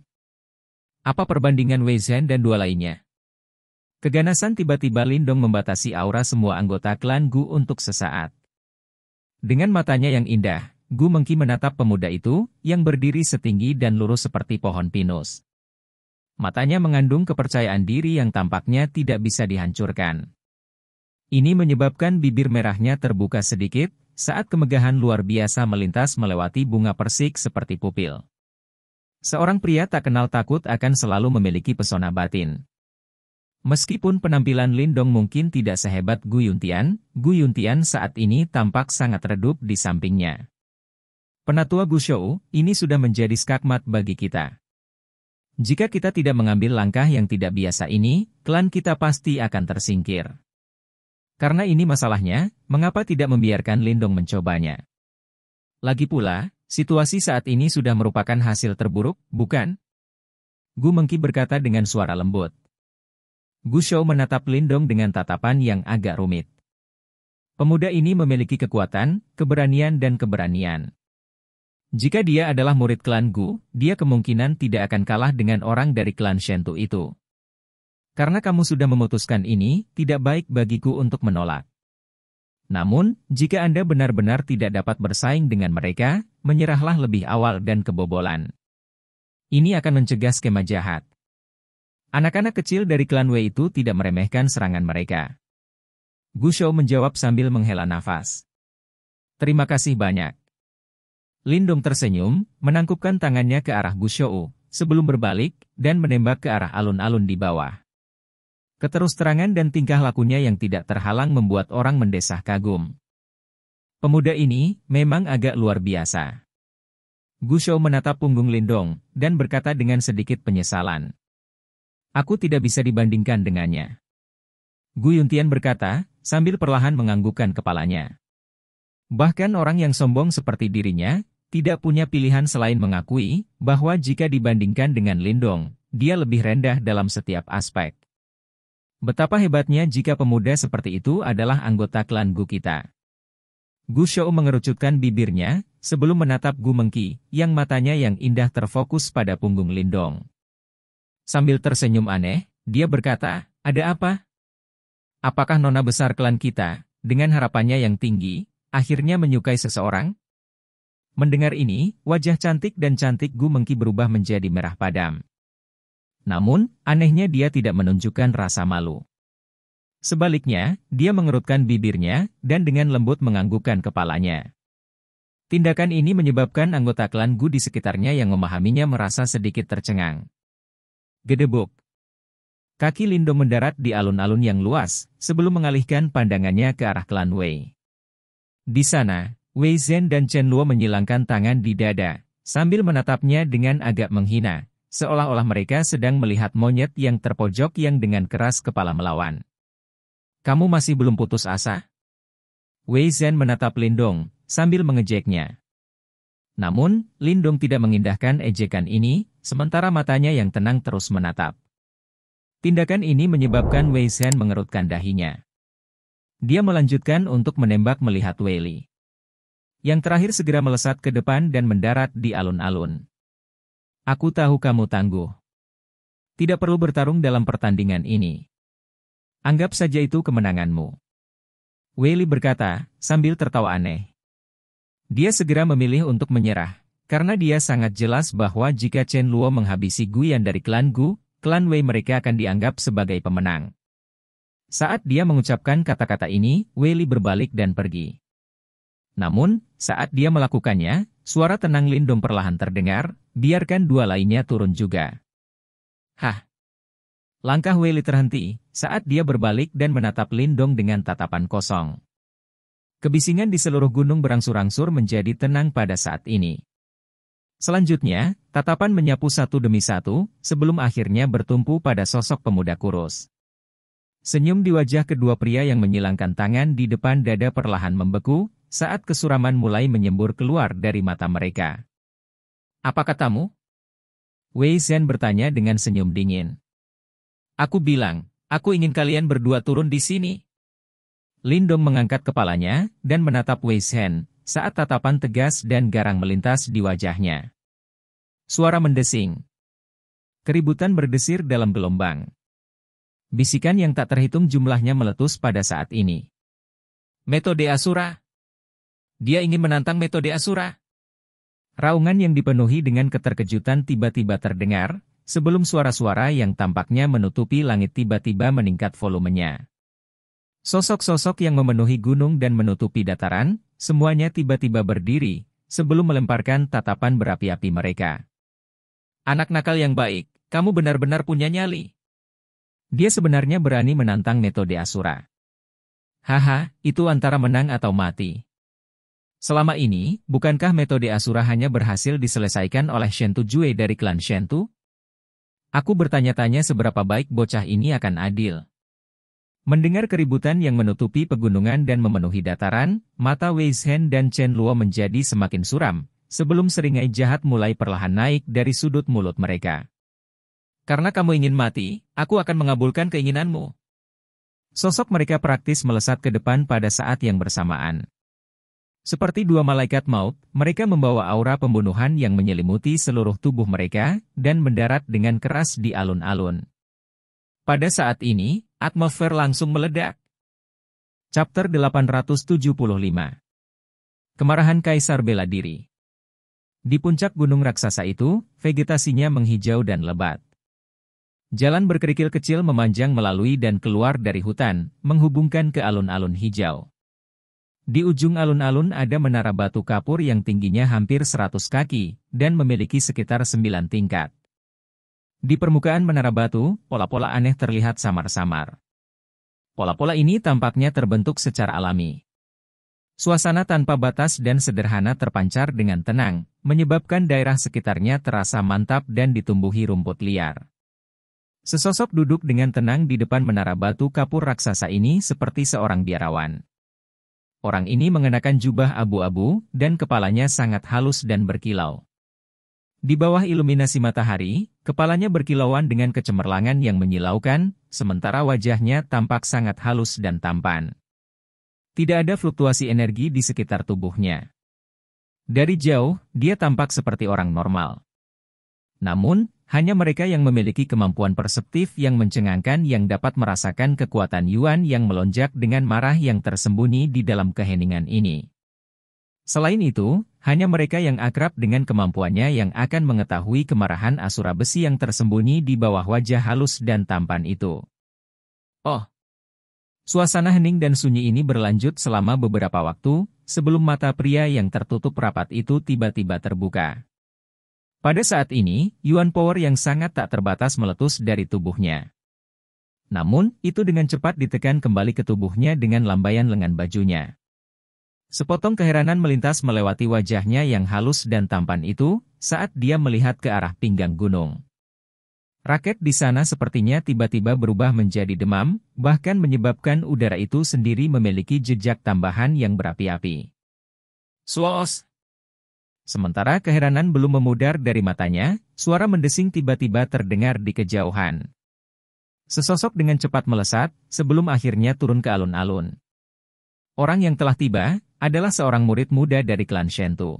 Apa perbandingan Wei Zhen dan dua lainnya? Keganasan tiba-tiba Lindong membatasi aura semua anggota klan Gu untuk sesaat. Dengan matanya yang indah, Gu Mengki menatap pemuda itu, yang berdiri setinggi dan lurus seperti pohon pinus. Matanya mengandung kepercayaan diri yang tampaknya tidak bisa dihancurkan. Ini menyebabkan bibir merahnya terbuka sedikit, saat kemegahan luar biasa melintas melewati bunga persik seperti pupil. Seorang pria tak kenal takut akan selalu memiliki pesona batin. Meskipun penampilan Lindong mungkin tidak sehebat Gu Yuntian, Gu Yuntian saat ini tampak sangat redup di sampingnya. Penatua Gu Shou, ini sudah menjadi skakmat bagi kita. Jika kita tidak mengambil langkah yang tidak biasa ini, klan kita pasti akan tersingkir. Karena ini masalahnya, mengapa tidak membiarkan Lindong mencobanya? Lagi pula, situasi saat ini sudah merupakan hasil terburuk, bukan? Gu Mengki berkata dengan suara lembut. Gushou menatap Lindong dengan tatapan yang agak rumit. Pemuda ini memiliki kekuatan, keberanian dan keberanian. Jika dia adalah murid klan Gu, dia kemungkinan tidak akan kalah dengan orang dari klan Shentu itu. Karena kamu sudah memutuskan ini, tidak baik bagiku untuk menolak. Namun, jika Anda benar-benar tidak dapat bersaing dengan mereka, menyerahlah lebih awal dan kebobolan. Ini akan mencegah skema jahat. Anak-anak kecil dari klan Wei itu tidak meremehkan serangan mereka. Gu Shou menjawab sambil menghela nafas. Terima kasih banyak. Lin Dong tersenyum, menangkupkan tangannya ke arah Gu Shou, sebelum berbalik, dan menembak ke arah alun-alun di bawah. Keterus terangan dan tingkah lakunya yang tidak terhalang membuat orang mendesah kagum. Pemuda ini memang agak luar biasa. Gu Shou menatap punggung Lindong, dan berkata dengan sedikit penyesalan. Aku tidak bisa dibandingkan dengannya. Gu Yuntian berkata, sambil perlahan menganggukkan kepalanya. Bahkan orang yang sombong seperti dirinya, tidak punya pilihan selain mengakui, bahwa jika dibandingkan dengan Lindong, dia lebih rendah dalam setiap aspek. Betapa hebatnya jika pemuda seperti itu adalah anggota klan Gu kita. Gu Xiao mengerucutkan bibirnya, sebelum menatap Gu Mengki, yang matanya yang indah terfokus pada punggung Lindong. Sambil tersenyum aneh, dia berkata, ada apa? Apakah nona besar klan kita, dengan harapannya yang tinggi, akhirnya menyukai seseorang? Mendengar ini, wajah cantik dan cantik Gu Mengki berubah menjadi merah padam. Namun, anehnya dia tidak menunjukkan rasa malu. Sebaliknya, dia mengerutkan bibirnya dan dengan lembut menganggukkan kepalanya. Tindakan ini menyebabkan anggota klan Gu di sekitarnya yang memahaminya merasa sedikit tercengang. Gedebuk. Kaki Lindo mendarat di alun-alun yang luas, sebelum mengalihkan pandangannya ke arah klan Wei. Di sana, Wei Zhen dan Chen Luo menyilangkan tangan di dada, sambil menatapnya dengan agak menghina, seolah-olah mereka sedang melihat monyet yang terpojok yang dengan keras kepala melawan. Kamu masih belum putus asa? Wei Zhen menatap Lindong, sambil mengejeknya. Namun, Lindong tidak mengindahkan ejekan ini, sementara matanya yang tenang terus menatap. Tindakan ini menyebabkan Wei Zhen mengerutkan dahinya. Dia melanjutkan untuk menembak melihat Wei Li. Yang terakhir segera melesat ke depan dan mendarat di alun-alun. Aku tahu kamu tangguh. Tidak perlu bertarung dalam pertandingan ini. Anggap saja itu kemenanganmu. Wei Li berkata, sambil tertawa aneh. Dia segera memilih untuk menyerah. Karena dia sangat jelas bahwa jika Chen Luo menghabisi Guyan dari klan Gu, klan Wei mereka akan dianggap sebagai pemenang. Saat dia mengucapkan kata-kata ini, Wei Li berbalik dan pergi. Namun, saat dia melakukannya, suara tenang Lindong perlahan terdengar, biarkan dua lainnya turun juga. Hah! Langkah Wei Li terhenti, saat dia berbalik dan menatap Lindong dengan tatapan kosong. Kebisingan di seluruh gunung berangsur-angsur menjadi tenang pada saat ini. Selanjutnya, tatapan menyapu satu demi satu, sebelum akhirnya bertumpu pada sosok pemuda kurus. Senyum di wajah kedua pria yang menyilangkan tangan di depan dada perlahan membeku, saat kesuraman mulai menyembur keluar dari mata mereka. Apa katamu? Wei Zhen bertanya dengan senyum dingin. Aku bilang, aku ingin kalian berdua turun di sini. Lindong mengangkat kepalanya dan menatap Wei Zhen, saat tatapan tegas dan garang melintas di wajahnya. Suara mendesing. Keributan berdesir dalam gelombang. Bisikan yang tak terhitung jumlahnya meletus pada saat ini. Metode Asura. Dia ingin menantang metode Asura. Raungan yang dipenuhi dengan keterkejutan tiba-tiba terdengar, sebelum suara-suara yang tampaknya menutupi langit tiba-tiba meningkat volumenya. Sosok-sosok yang memenuhi gunung dan menutupi dataran, semuanya tiba-tiba berdiri, sebelum melemparkan tatapan berapi-api mereka. Anak nakal yang baik, kamu benar-benar punya nyali. Dia sebenarnya berani menantang metode Asura. Haha, itu antara menang atau mati. Selama ini, bukankah metode Asura hanya berhasil diselesaikan oleh Shentu Jue dari klan Shentu? Aku bertanya-tanya seberapa baik bocah ini akan adil. Mendengar keributan yang menutupi pegunungan dan memenuhi dataran, mata Wei Zhen dan Chen Luo menjadi semakin suram, sebelum seringai jahat mulai perlahan naik dari sudut mulut mereka. Karena kamu ingin mati, aku akan mengabulkan keinginanmu. Sosok mereka praktis melesat ke depan pada saat yang bersamaan. Seperti dua malaikat maut, mereka membawa aura pembunuhan yang menyelimuti seluruh tubuh mereka dan mendarat dengan keras di alun-alun. Pada saat ini, atmosfer langsung meledak. Chapter 875 Kemarahan Kaisar bela diri Di puncak gunung raksasa itu, vegetasinya menghijau dan lebat. Jalan berkerikil kecil memanjang melalui dan keluar dari hutan, menghubungkan ke alun-alun hijau. Di ujung alun-alun ada menara batu kapur yang tingginya hampir 100 kaki, dan memiliki sekitar 9 tingkat. Di permukaan menara batu, pola-pola aneh terlihat samar-samar. Pola-pola ini tampaknya terbentuk secara alami. Suasana tanpa batas dan sederhana terpancar dengan tenang, menyebabkan daerah sekitarnya terasa mantap dan ditumbuhi rumput liar. Sesosok duduk dengan tenang di depan menara batu kapur raksasa ini seperti seorang biarawan. Orang ini mengenakan jubah abu-abu, dan kepalanya sangat halus dan berkilau. Di bawah iluminasi matahari, kepalanya berkilauan dengan kecemerlangan yang menyilaukan, sementara wajahnya tampak sangat halus dan tampan. Tidak ada fluktuasi energi di sekitar tubuhnya. Dari jauh, dia tampak seperti orang normal. Namun, hanya mereka yang memiliki kemampuan perseptif yang mencengangkan yang dapat merasakan kekuatan Yuan yang melonjak dengan marah yang tersembunyi di dalam keheningan ini. Selain itu, hanya mereka yang akrab dengan kemampuannya yang akan mengetahui kemarahan Asura Besi yang tersembunyi di bawah wajah halus dan tampan itu. Oh, Suasana hening dan sunyi ini berlanjut selama beberapa waktu, sebelum mata pria yang tertutup rapat itu tiba-tiba terbuka. Pada saat ini, Yuan Power yang sangat tak terbatas meletus dari tubuhnya. Namun, itu dengan cepat ditekan kembali ke tubuhnya dengan lambaian lengan bajunya. Sepotong keheranan melintas melewati wajahnya yang halus dan tampan itu saat dia melihat ke arah pinggang gunung. Raket di sana sepertinya tiba-tiba berubah menjadi demam, bahkan menyebabkan udara itu sendiri memiliki jejak tambahan yang berapi-api. Suos! Sementara keheranan belum memudar dari matanya, suara mendesing tiba-tiba terdengar di kejauhan. Sesosok dengan cepat melesat, sebelum akhirnya turun ke alun-alun. Orang yang telah tiba, adalah seorang murid muda dari klan Shentu.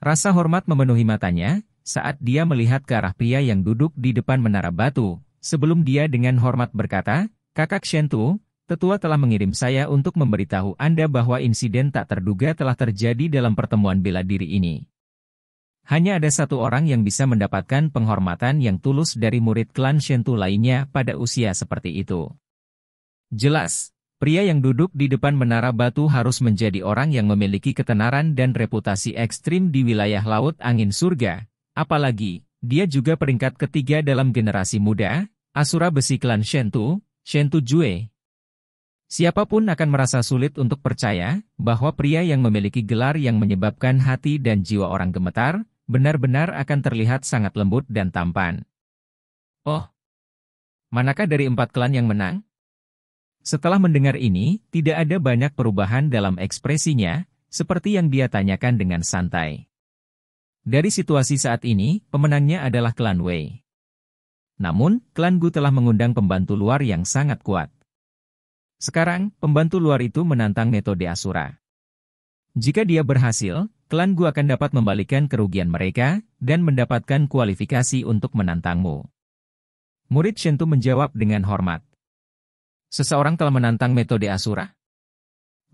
Rasa hormat memenuhi matanya saat dia melihat ke arah pria yang duduk di depan menara batu, sebelum dia dengan hormat berkata, Kakak Shentu, tetua telah mengirim saya untuk memberitahu Anda bahwa insiden tak terduga telah terjadi dalam pertemuan bela diri ini. Hanya ada satu orang yang bisa mendapatkan penghormatan yang tulus dari murid klan Shentu lainnya pada usia seperti itu. Jelas, Pria yang duduk di depan menara batu harus menjadi orang yang memiliki ketenaran dan reputasi ekstrim di wilayah Laut Angin Surga. Apalagi, dia juga peringkat ketiga dalam generasi muda, Asura Besi Klan Shentu, Shentu Jue. Siapapun akan merasa sulit untuk percaya bahwa pria yang memiliki gelar yang menyebabkan hati dan jiwa orang gemetar, benar-benar akan terlihat sangat lembut dan tampan. Oh, manakah dari empat klan yang menang? Setelah mendengar ini, tidak ada banyak perubahan dalam ekspresinya, seperti yang dia tanyakan dengan santai. Dari situasi saat ini, pemenangnya adalah klan Wei. Namun, klan Gu telah mengundang pembantu luar yang sangat kuat. Sekarang, pembantu luar itu menantang metode Asura. Jika dia berhasil, klan Gu akan dapat membalikan kerugian mereka dan mendapatkan kualifikasi untuk menantangmu. Murid Shentu menjawab dengan hormat. Seseorang telah menantang metode Asura.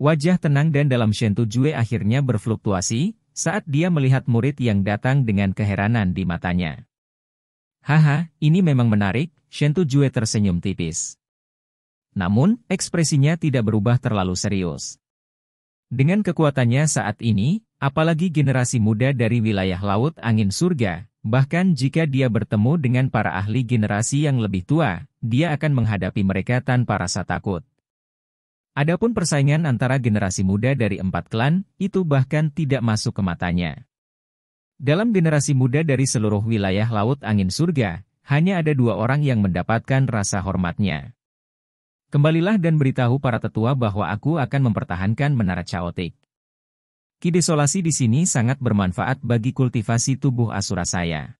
Wajah tenang dan dalam Shentu Jue akhirnya berfluktuasi saat dia melihat murid yang datang dengan keheranan di matanya. Haha, ini memang menarik, Shentu Jue tersenyum tipis. Namun, ekspresinya tidak berubah terlalu serius. Dengan kekuatannya saat ini, apalagi generasi muda dari wilayah Laut Angin Surga, Bahkan jika dia bertemu dengan para ahli generasi yang lebih tua, dia akan menghadapi mereka tanpa rasa takut. Adapun persaingan antara generasi muda dari empat klan, itu bahkan tidak masuk ke matanya. Dalam generasi muda dari seluruh wilayah Laut Angin Surga, hanya ada dua orang yang mendapatkan rasa hormatnya. Kembalilah dan beritahu para tetua bahwa aku akan mempertahankan menara chaotik. Kidesolasi di sini sangat bermanfaat bagi kultivasi tubuh asura saya.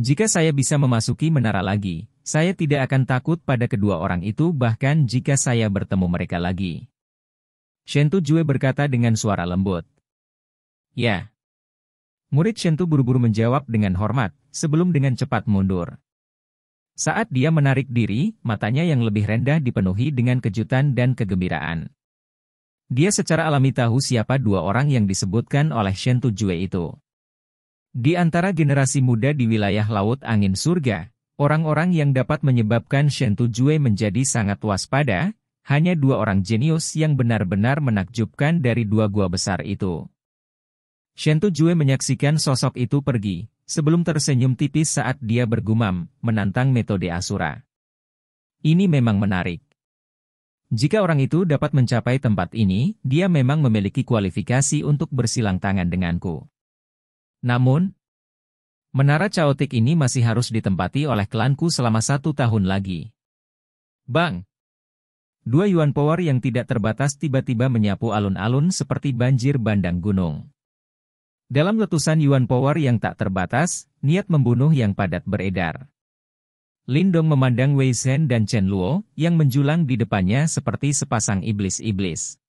Jika saya bisa memasuki menara lagi, saya tidak akan takut pada kedua orang itu bahkan jika saya bertemu mereka lagi. Shentu Jue berkata dengan suara lembut. Ya. Murid Shentu buru-buru menjawab dengan hormat, sebelum dengan cepat mundur. Saat dia menarik diri, matanya yang lebih rendah dipenuhi dengan kejutan dan kegembiraan. Dia secara alami tahu siapa dua orang yang disebutkan oleh Shen Tujue itu. Di antara generasi muda di wilayah Laut Angin Surga, orang-orang yang dapat menyebabkan Shen Tujue menjadi sangat waspada, hanya dua orang jenius yang benar-benar menakjubkan dari dua gua besar itu. Shen Tujue menyaksikan sosok itu pergi, sebelum tersenyum tipis saat dia bergumam, menantang metode Asura. Ini memang menarik. Jika orang itu dapat mencapai tempat ini, dia memang memiliki kualifikasi untuk bersilang tangan denganku. Namun, menara caotik ini masih harus ditempati oleh klanku selama satu tahun lagi. Bang! Dua Yuan Power yang tidak terbatas tiba-tiba menyapu alun-alun seperti banjir bandang gunung. Dalam letusan Yuan Power yang tak terbatas, niat membunuh yang padat beredar. Lindong memandang Wei Zhen dan Chen Luo, yang menjulang di depannya seperti sepasang iblis-iblis.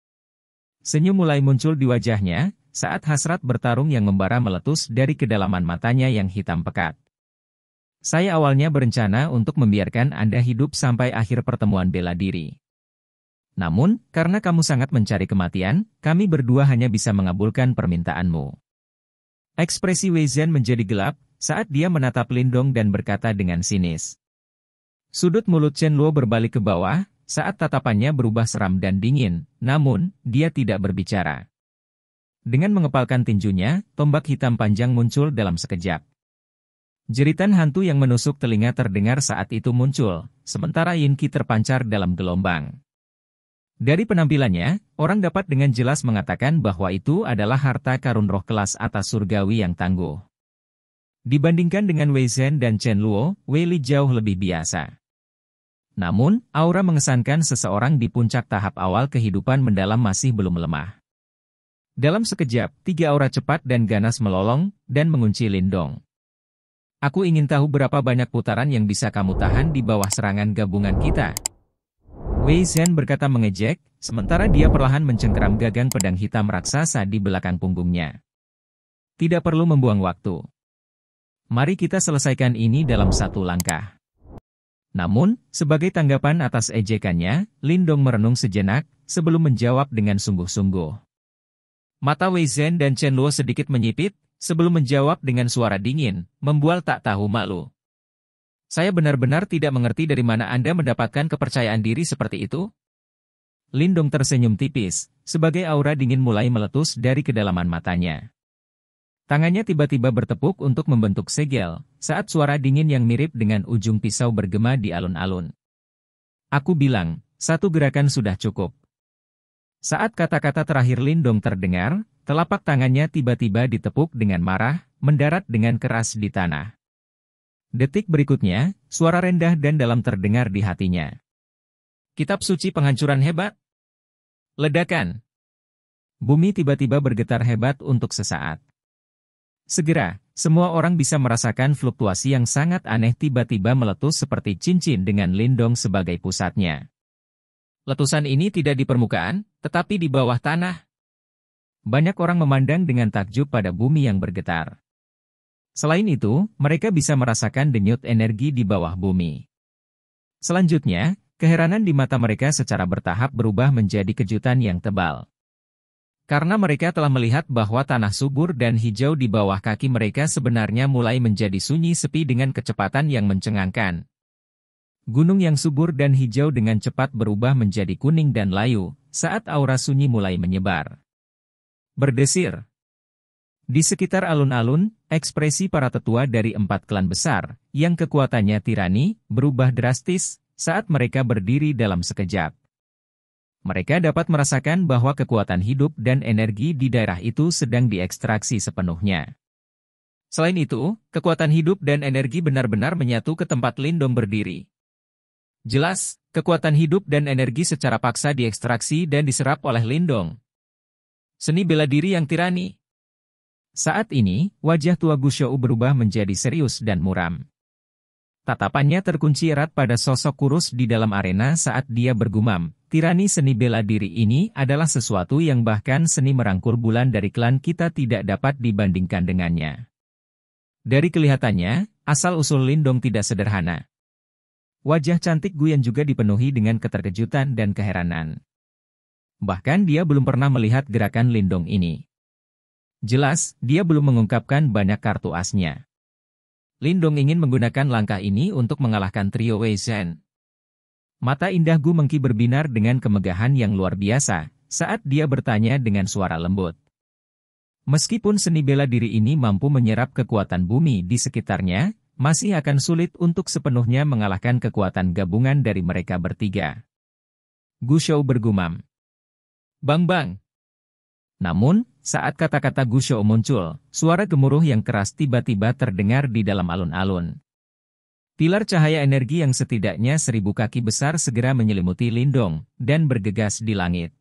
Senyum mulai muncul di wajahnya, saat hasrat bertarung yang membara meletus dari kedalaman matanya yang hitam pekat. Saya awalnya berencana untuk membiarkan Anda hidup sampai akhir pertemuan bela diri. Namun, karena kamu sangat mencari kematian, kami berdua hanya bisa mengabulkan permintaanmu. Ekspresi Wei Zhen menjadi gelap, saat dia menatap Lindong dan berkata dengan sinis. Sudut mulut Chen Luo berbalik ke bawah, saat tatapannya berubah seram dan dingin, namun, dia tidak berbicara. Dengan mengepalkan tinjunya, tombak hitam panjang muncul dalam sekejap. Jeritan hantu yang menusuk telinga terdengar saat itu muncul, sementara Yinki terpancar dalam gelombang. Dari penampilannya, orang dapat dengan jelas mengatakan bahwa itu adalah harta karun roh kelas atas surgawi yang tangguh. Dibandingkan dengan Wei Zhen dan Chen Luo, Wei Li jauh lebih biasa. Namun, aura mengesankan seseorang di puncak tahap awal kehidupan mendalam masih belum lemah. Dalam sekejap, tiga aura cepat dan ganas melolong, dan mengunci Lindong. Aku ingin tahu berapa banyak putaran yang bisa kamu tahan di bawah serangan gabungan kita. Wei Zhen berkata mengejek, sementara dia perlahan mencengkeram gagang pedang hitam raksasa di belakang punggungnya. Tidak perlu membuang waktu. Mari kita selesaikan ini dalam satu langkah. Namun, sebagai tanggapan atas ejekannya, Lindong merenung sejenak, sebelum menjawab dengan sungguh-sungguh. Mata Wei Zhen dan Chen Luo sedikit menyipit, sebelum menjawab dengan suara dingin, membual tak tahu malu. Saya benar-benar tidak mengerti dari mana Anda mendapatkan kepercayaan diri seperti itu? Lindong tersenyum tipis, sebagai aura dingin mulai meletus dari kedalaman matanya. Tangannya tiba-tiba bertepuk untuk membentuk segel, saat suara dingin yang mirip dengan ujung pisau bergema di alun-alun. Aku bilang, satu gerakan sudah cukup. Saat kata-kata terakhir Lindong terdengar, telapak tangannya tiba-tiba ditepuk dengan marah, mendarat dengan keras di tanah. Detik berikutnya, suara rendah dan dalam terdengar di hatinya. Kitab suci penghancuran hebat? Ledakan! Bumi tiba-tiba bergetar hebat untuk sesaat. Segera, semua orang bisa merasakan fluktuasi yang sangat aneh tiba-tiba meletus seperti cincin dengan lindong sebagai pusatnya. Letusan ini tidak di permukaan, tetapi di bawah tanah. Banyak orang memandang dengan takjub pada bumi yang bergetar. Selain itu, mereka bisa merasakan denyut energi di bawah bumi. Selanjutnya, keheranan di mata mereka secara bertahap berubah menjadi kejutan yang tebal. Karena mereka telah melihat bahwa tanah subur dan hijau di bawah kaki mereka sebenarnya mulai menjadi sunyi sepi dengan kecepatan yang mencengangkan. Gunung yang subur dan hijau dengan cepat berubah menjadi kuning dan layu, saat aura sunyi mulai menyebar. Berdesir. Di sekitar alun-alun, ekspresi para tetua dari empat klan besar, yang kekuatannya tirani, berubah drastis, saat mereka berdiri dalam sekejap. Mereka dapat merasakan bahwa kekuatan hidup dan energi di daerah itu sedang diekstraksi sepenuhnya. Selain itu, kekuatan hidup dan energi benar-benar menyatu ke tempat Lindong berdiri. Jelas, kekuatan hidup dan energi secara paksa diekstraksi dan diserap oleh Lindong. Seni bela diri yang tirani. Saat ini, wajah tua Gushou berubah menjadi serius dan muram. Tatapannya terkunci erat pada sosok kurus di dalam arena saat dia bergumam, Tirani seni bela diri ini adalah sesuatu yang bahkan seni merangkur bulan dari klan kita tidak dapat dibandingkan dengannya. Dari kelihatannya, asal-usul Lindong tidak sederhana. Wajah cantik Guyan juga dipenuhi dengan keterkejutan dan keheranan. Bahkan dia belum pernah melihat gerakan Lindong ini. Jelas, dia belum mengungkapkan banyak kartu asnya. Lindong ingin menggunakan langkah ini untuk mengalahkan trio Wei Zhen. Mata indah Gu Mengki berbinar dengan kemegahan yang luar biasa saat dia bertanya dengan suara lembut. Meskipun seni bela diri ini mampu menyerap kekuatan bumi di sekitarnya, masih akan sulit untuk sepenuhnya mengalahkan kekuatan gabungan dari mereka bertiga. Gu Shou bergumam. Bang Bang! Namun, saat kata-kata Gu Shou muncul, suara gemuruh yang keras tiba-tiba terdengar di dalam alun-alun. Pilar cahaya energi yang setidaknya seribu kaki besar segera menyelimuti Lindong dan bergegas di langit.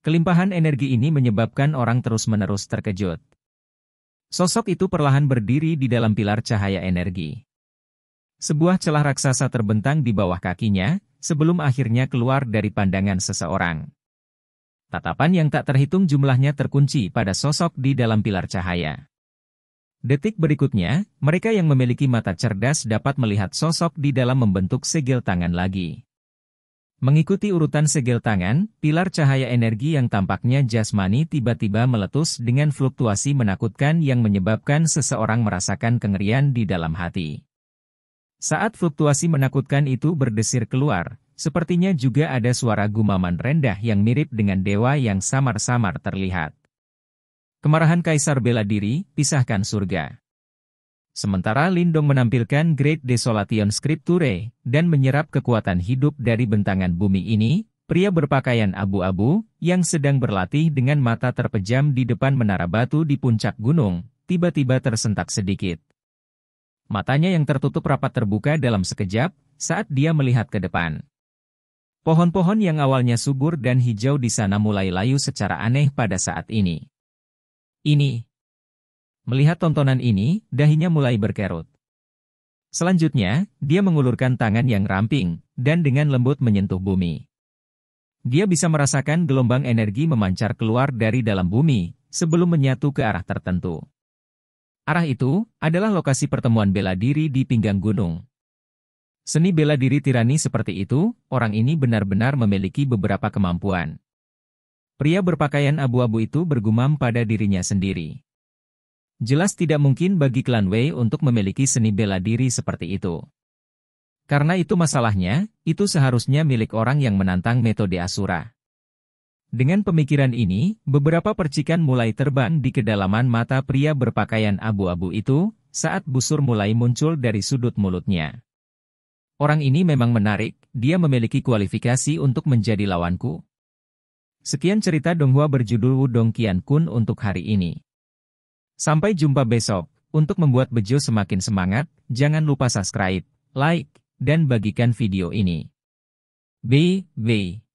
Kelimpahan energi ini menyebabkan orang terus-menerus terkejut. Sosok itu perlahan berdiri di dalam pilar cahaya energi. Sebuah celah raksasa terbentang di bawah kakinya, sebelum akhirnya keluar dari pandangan seseorang. Tatapan yang tak terhitung jumlahnya terkunci pada sosok di dalam pilar cahaya. Detik berikutnya, mereka yang memiliki mata cerdas dapat melihat sosok di dalam membentuk segel tangan lagi. Mengikuti urutan segel tangan, pilar cahaya energi yang tampaknya jasmani tiba-tiba meletus dengan fluktuasi menakutkan yang menyebabkan seseorang merasakan kengerian di dalam hati. Saat fluktuasi menakutkan itu berdesir keluar, sepertinya juga ada suara gumaman rendah yang mirip dengan dewa yang samar-samar terlihat. Kemarahan Kaisar bela diri, pisahkan surga. Sementara Lindong menampilkan Great Desolation Scripture dan menyerap kekuatan hidup dari bentangan bumi ini, pria berpakaian abu-abu yang sedang berlatih dengan mata terpejam di depan menara batu di puncak gunung, tiba-tiba tersentak sedikit. Matanya yang tertutup rapat terbuka dalam sekejap saat dia melihat ke depan. Pohon-pohon yang awalnya subur dan hijau di sana mulai layu secara aneh pada saat ini ini. Melihat tontonan ini, dahinya mulai berkerut. Selanjutnya, dia mengulurkan tangan yang ramping, dan dengan lembut menyentuh bumi. Dia bisa merasakan gelombang energi memancar keluar dari dalam bumi, sebelum menyatu ke arah tertentu. Arah itu adalah lokasi pertemuan bela diri di pinggang gunung. Seni bela diri tirani seperti itu, orang ini benar-benar memiliki beberapa kemampuan. Pria berpakaian abu-abu itu bergumam pada dirinya sendiri. Jelas tidak mungkin bagi klan Wei untuk memiliki seni bela diri seperti itu. Karena itu masalahnya, itu seharusnya milik orang yang menantang metode Asura. Dengan pemikiran ini, beberapa percikan mulai terbang di kedalaman mata pria berpakaian abu-abu itu, saat busur mulai muncul dari sudut mulutnya. Orang ini memang menarik, dia memiliki kualifikasi untuk menjadi lawanku, Sekian cerita Donghua berjudul Wudong Kian Kun untuk hari ini. Sampai jumpa besok. Untuk membuat Bejo semakin semangat, jangan lupa subscribe, like, dan bagikan video ini. Bye bye.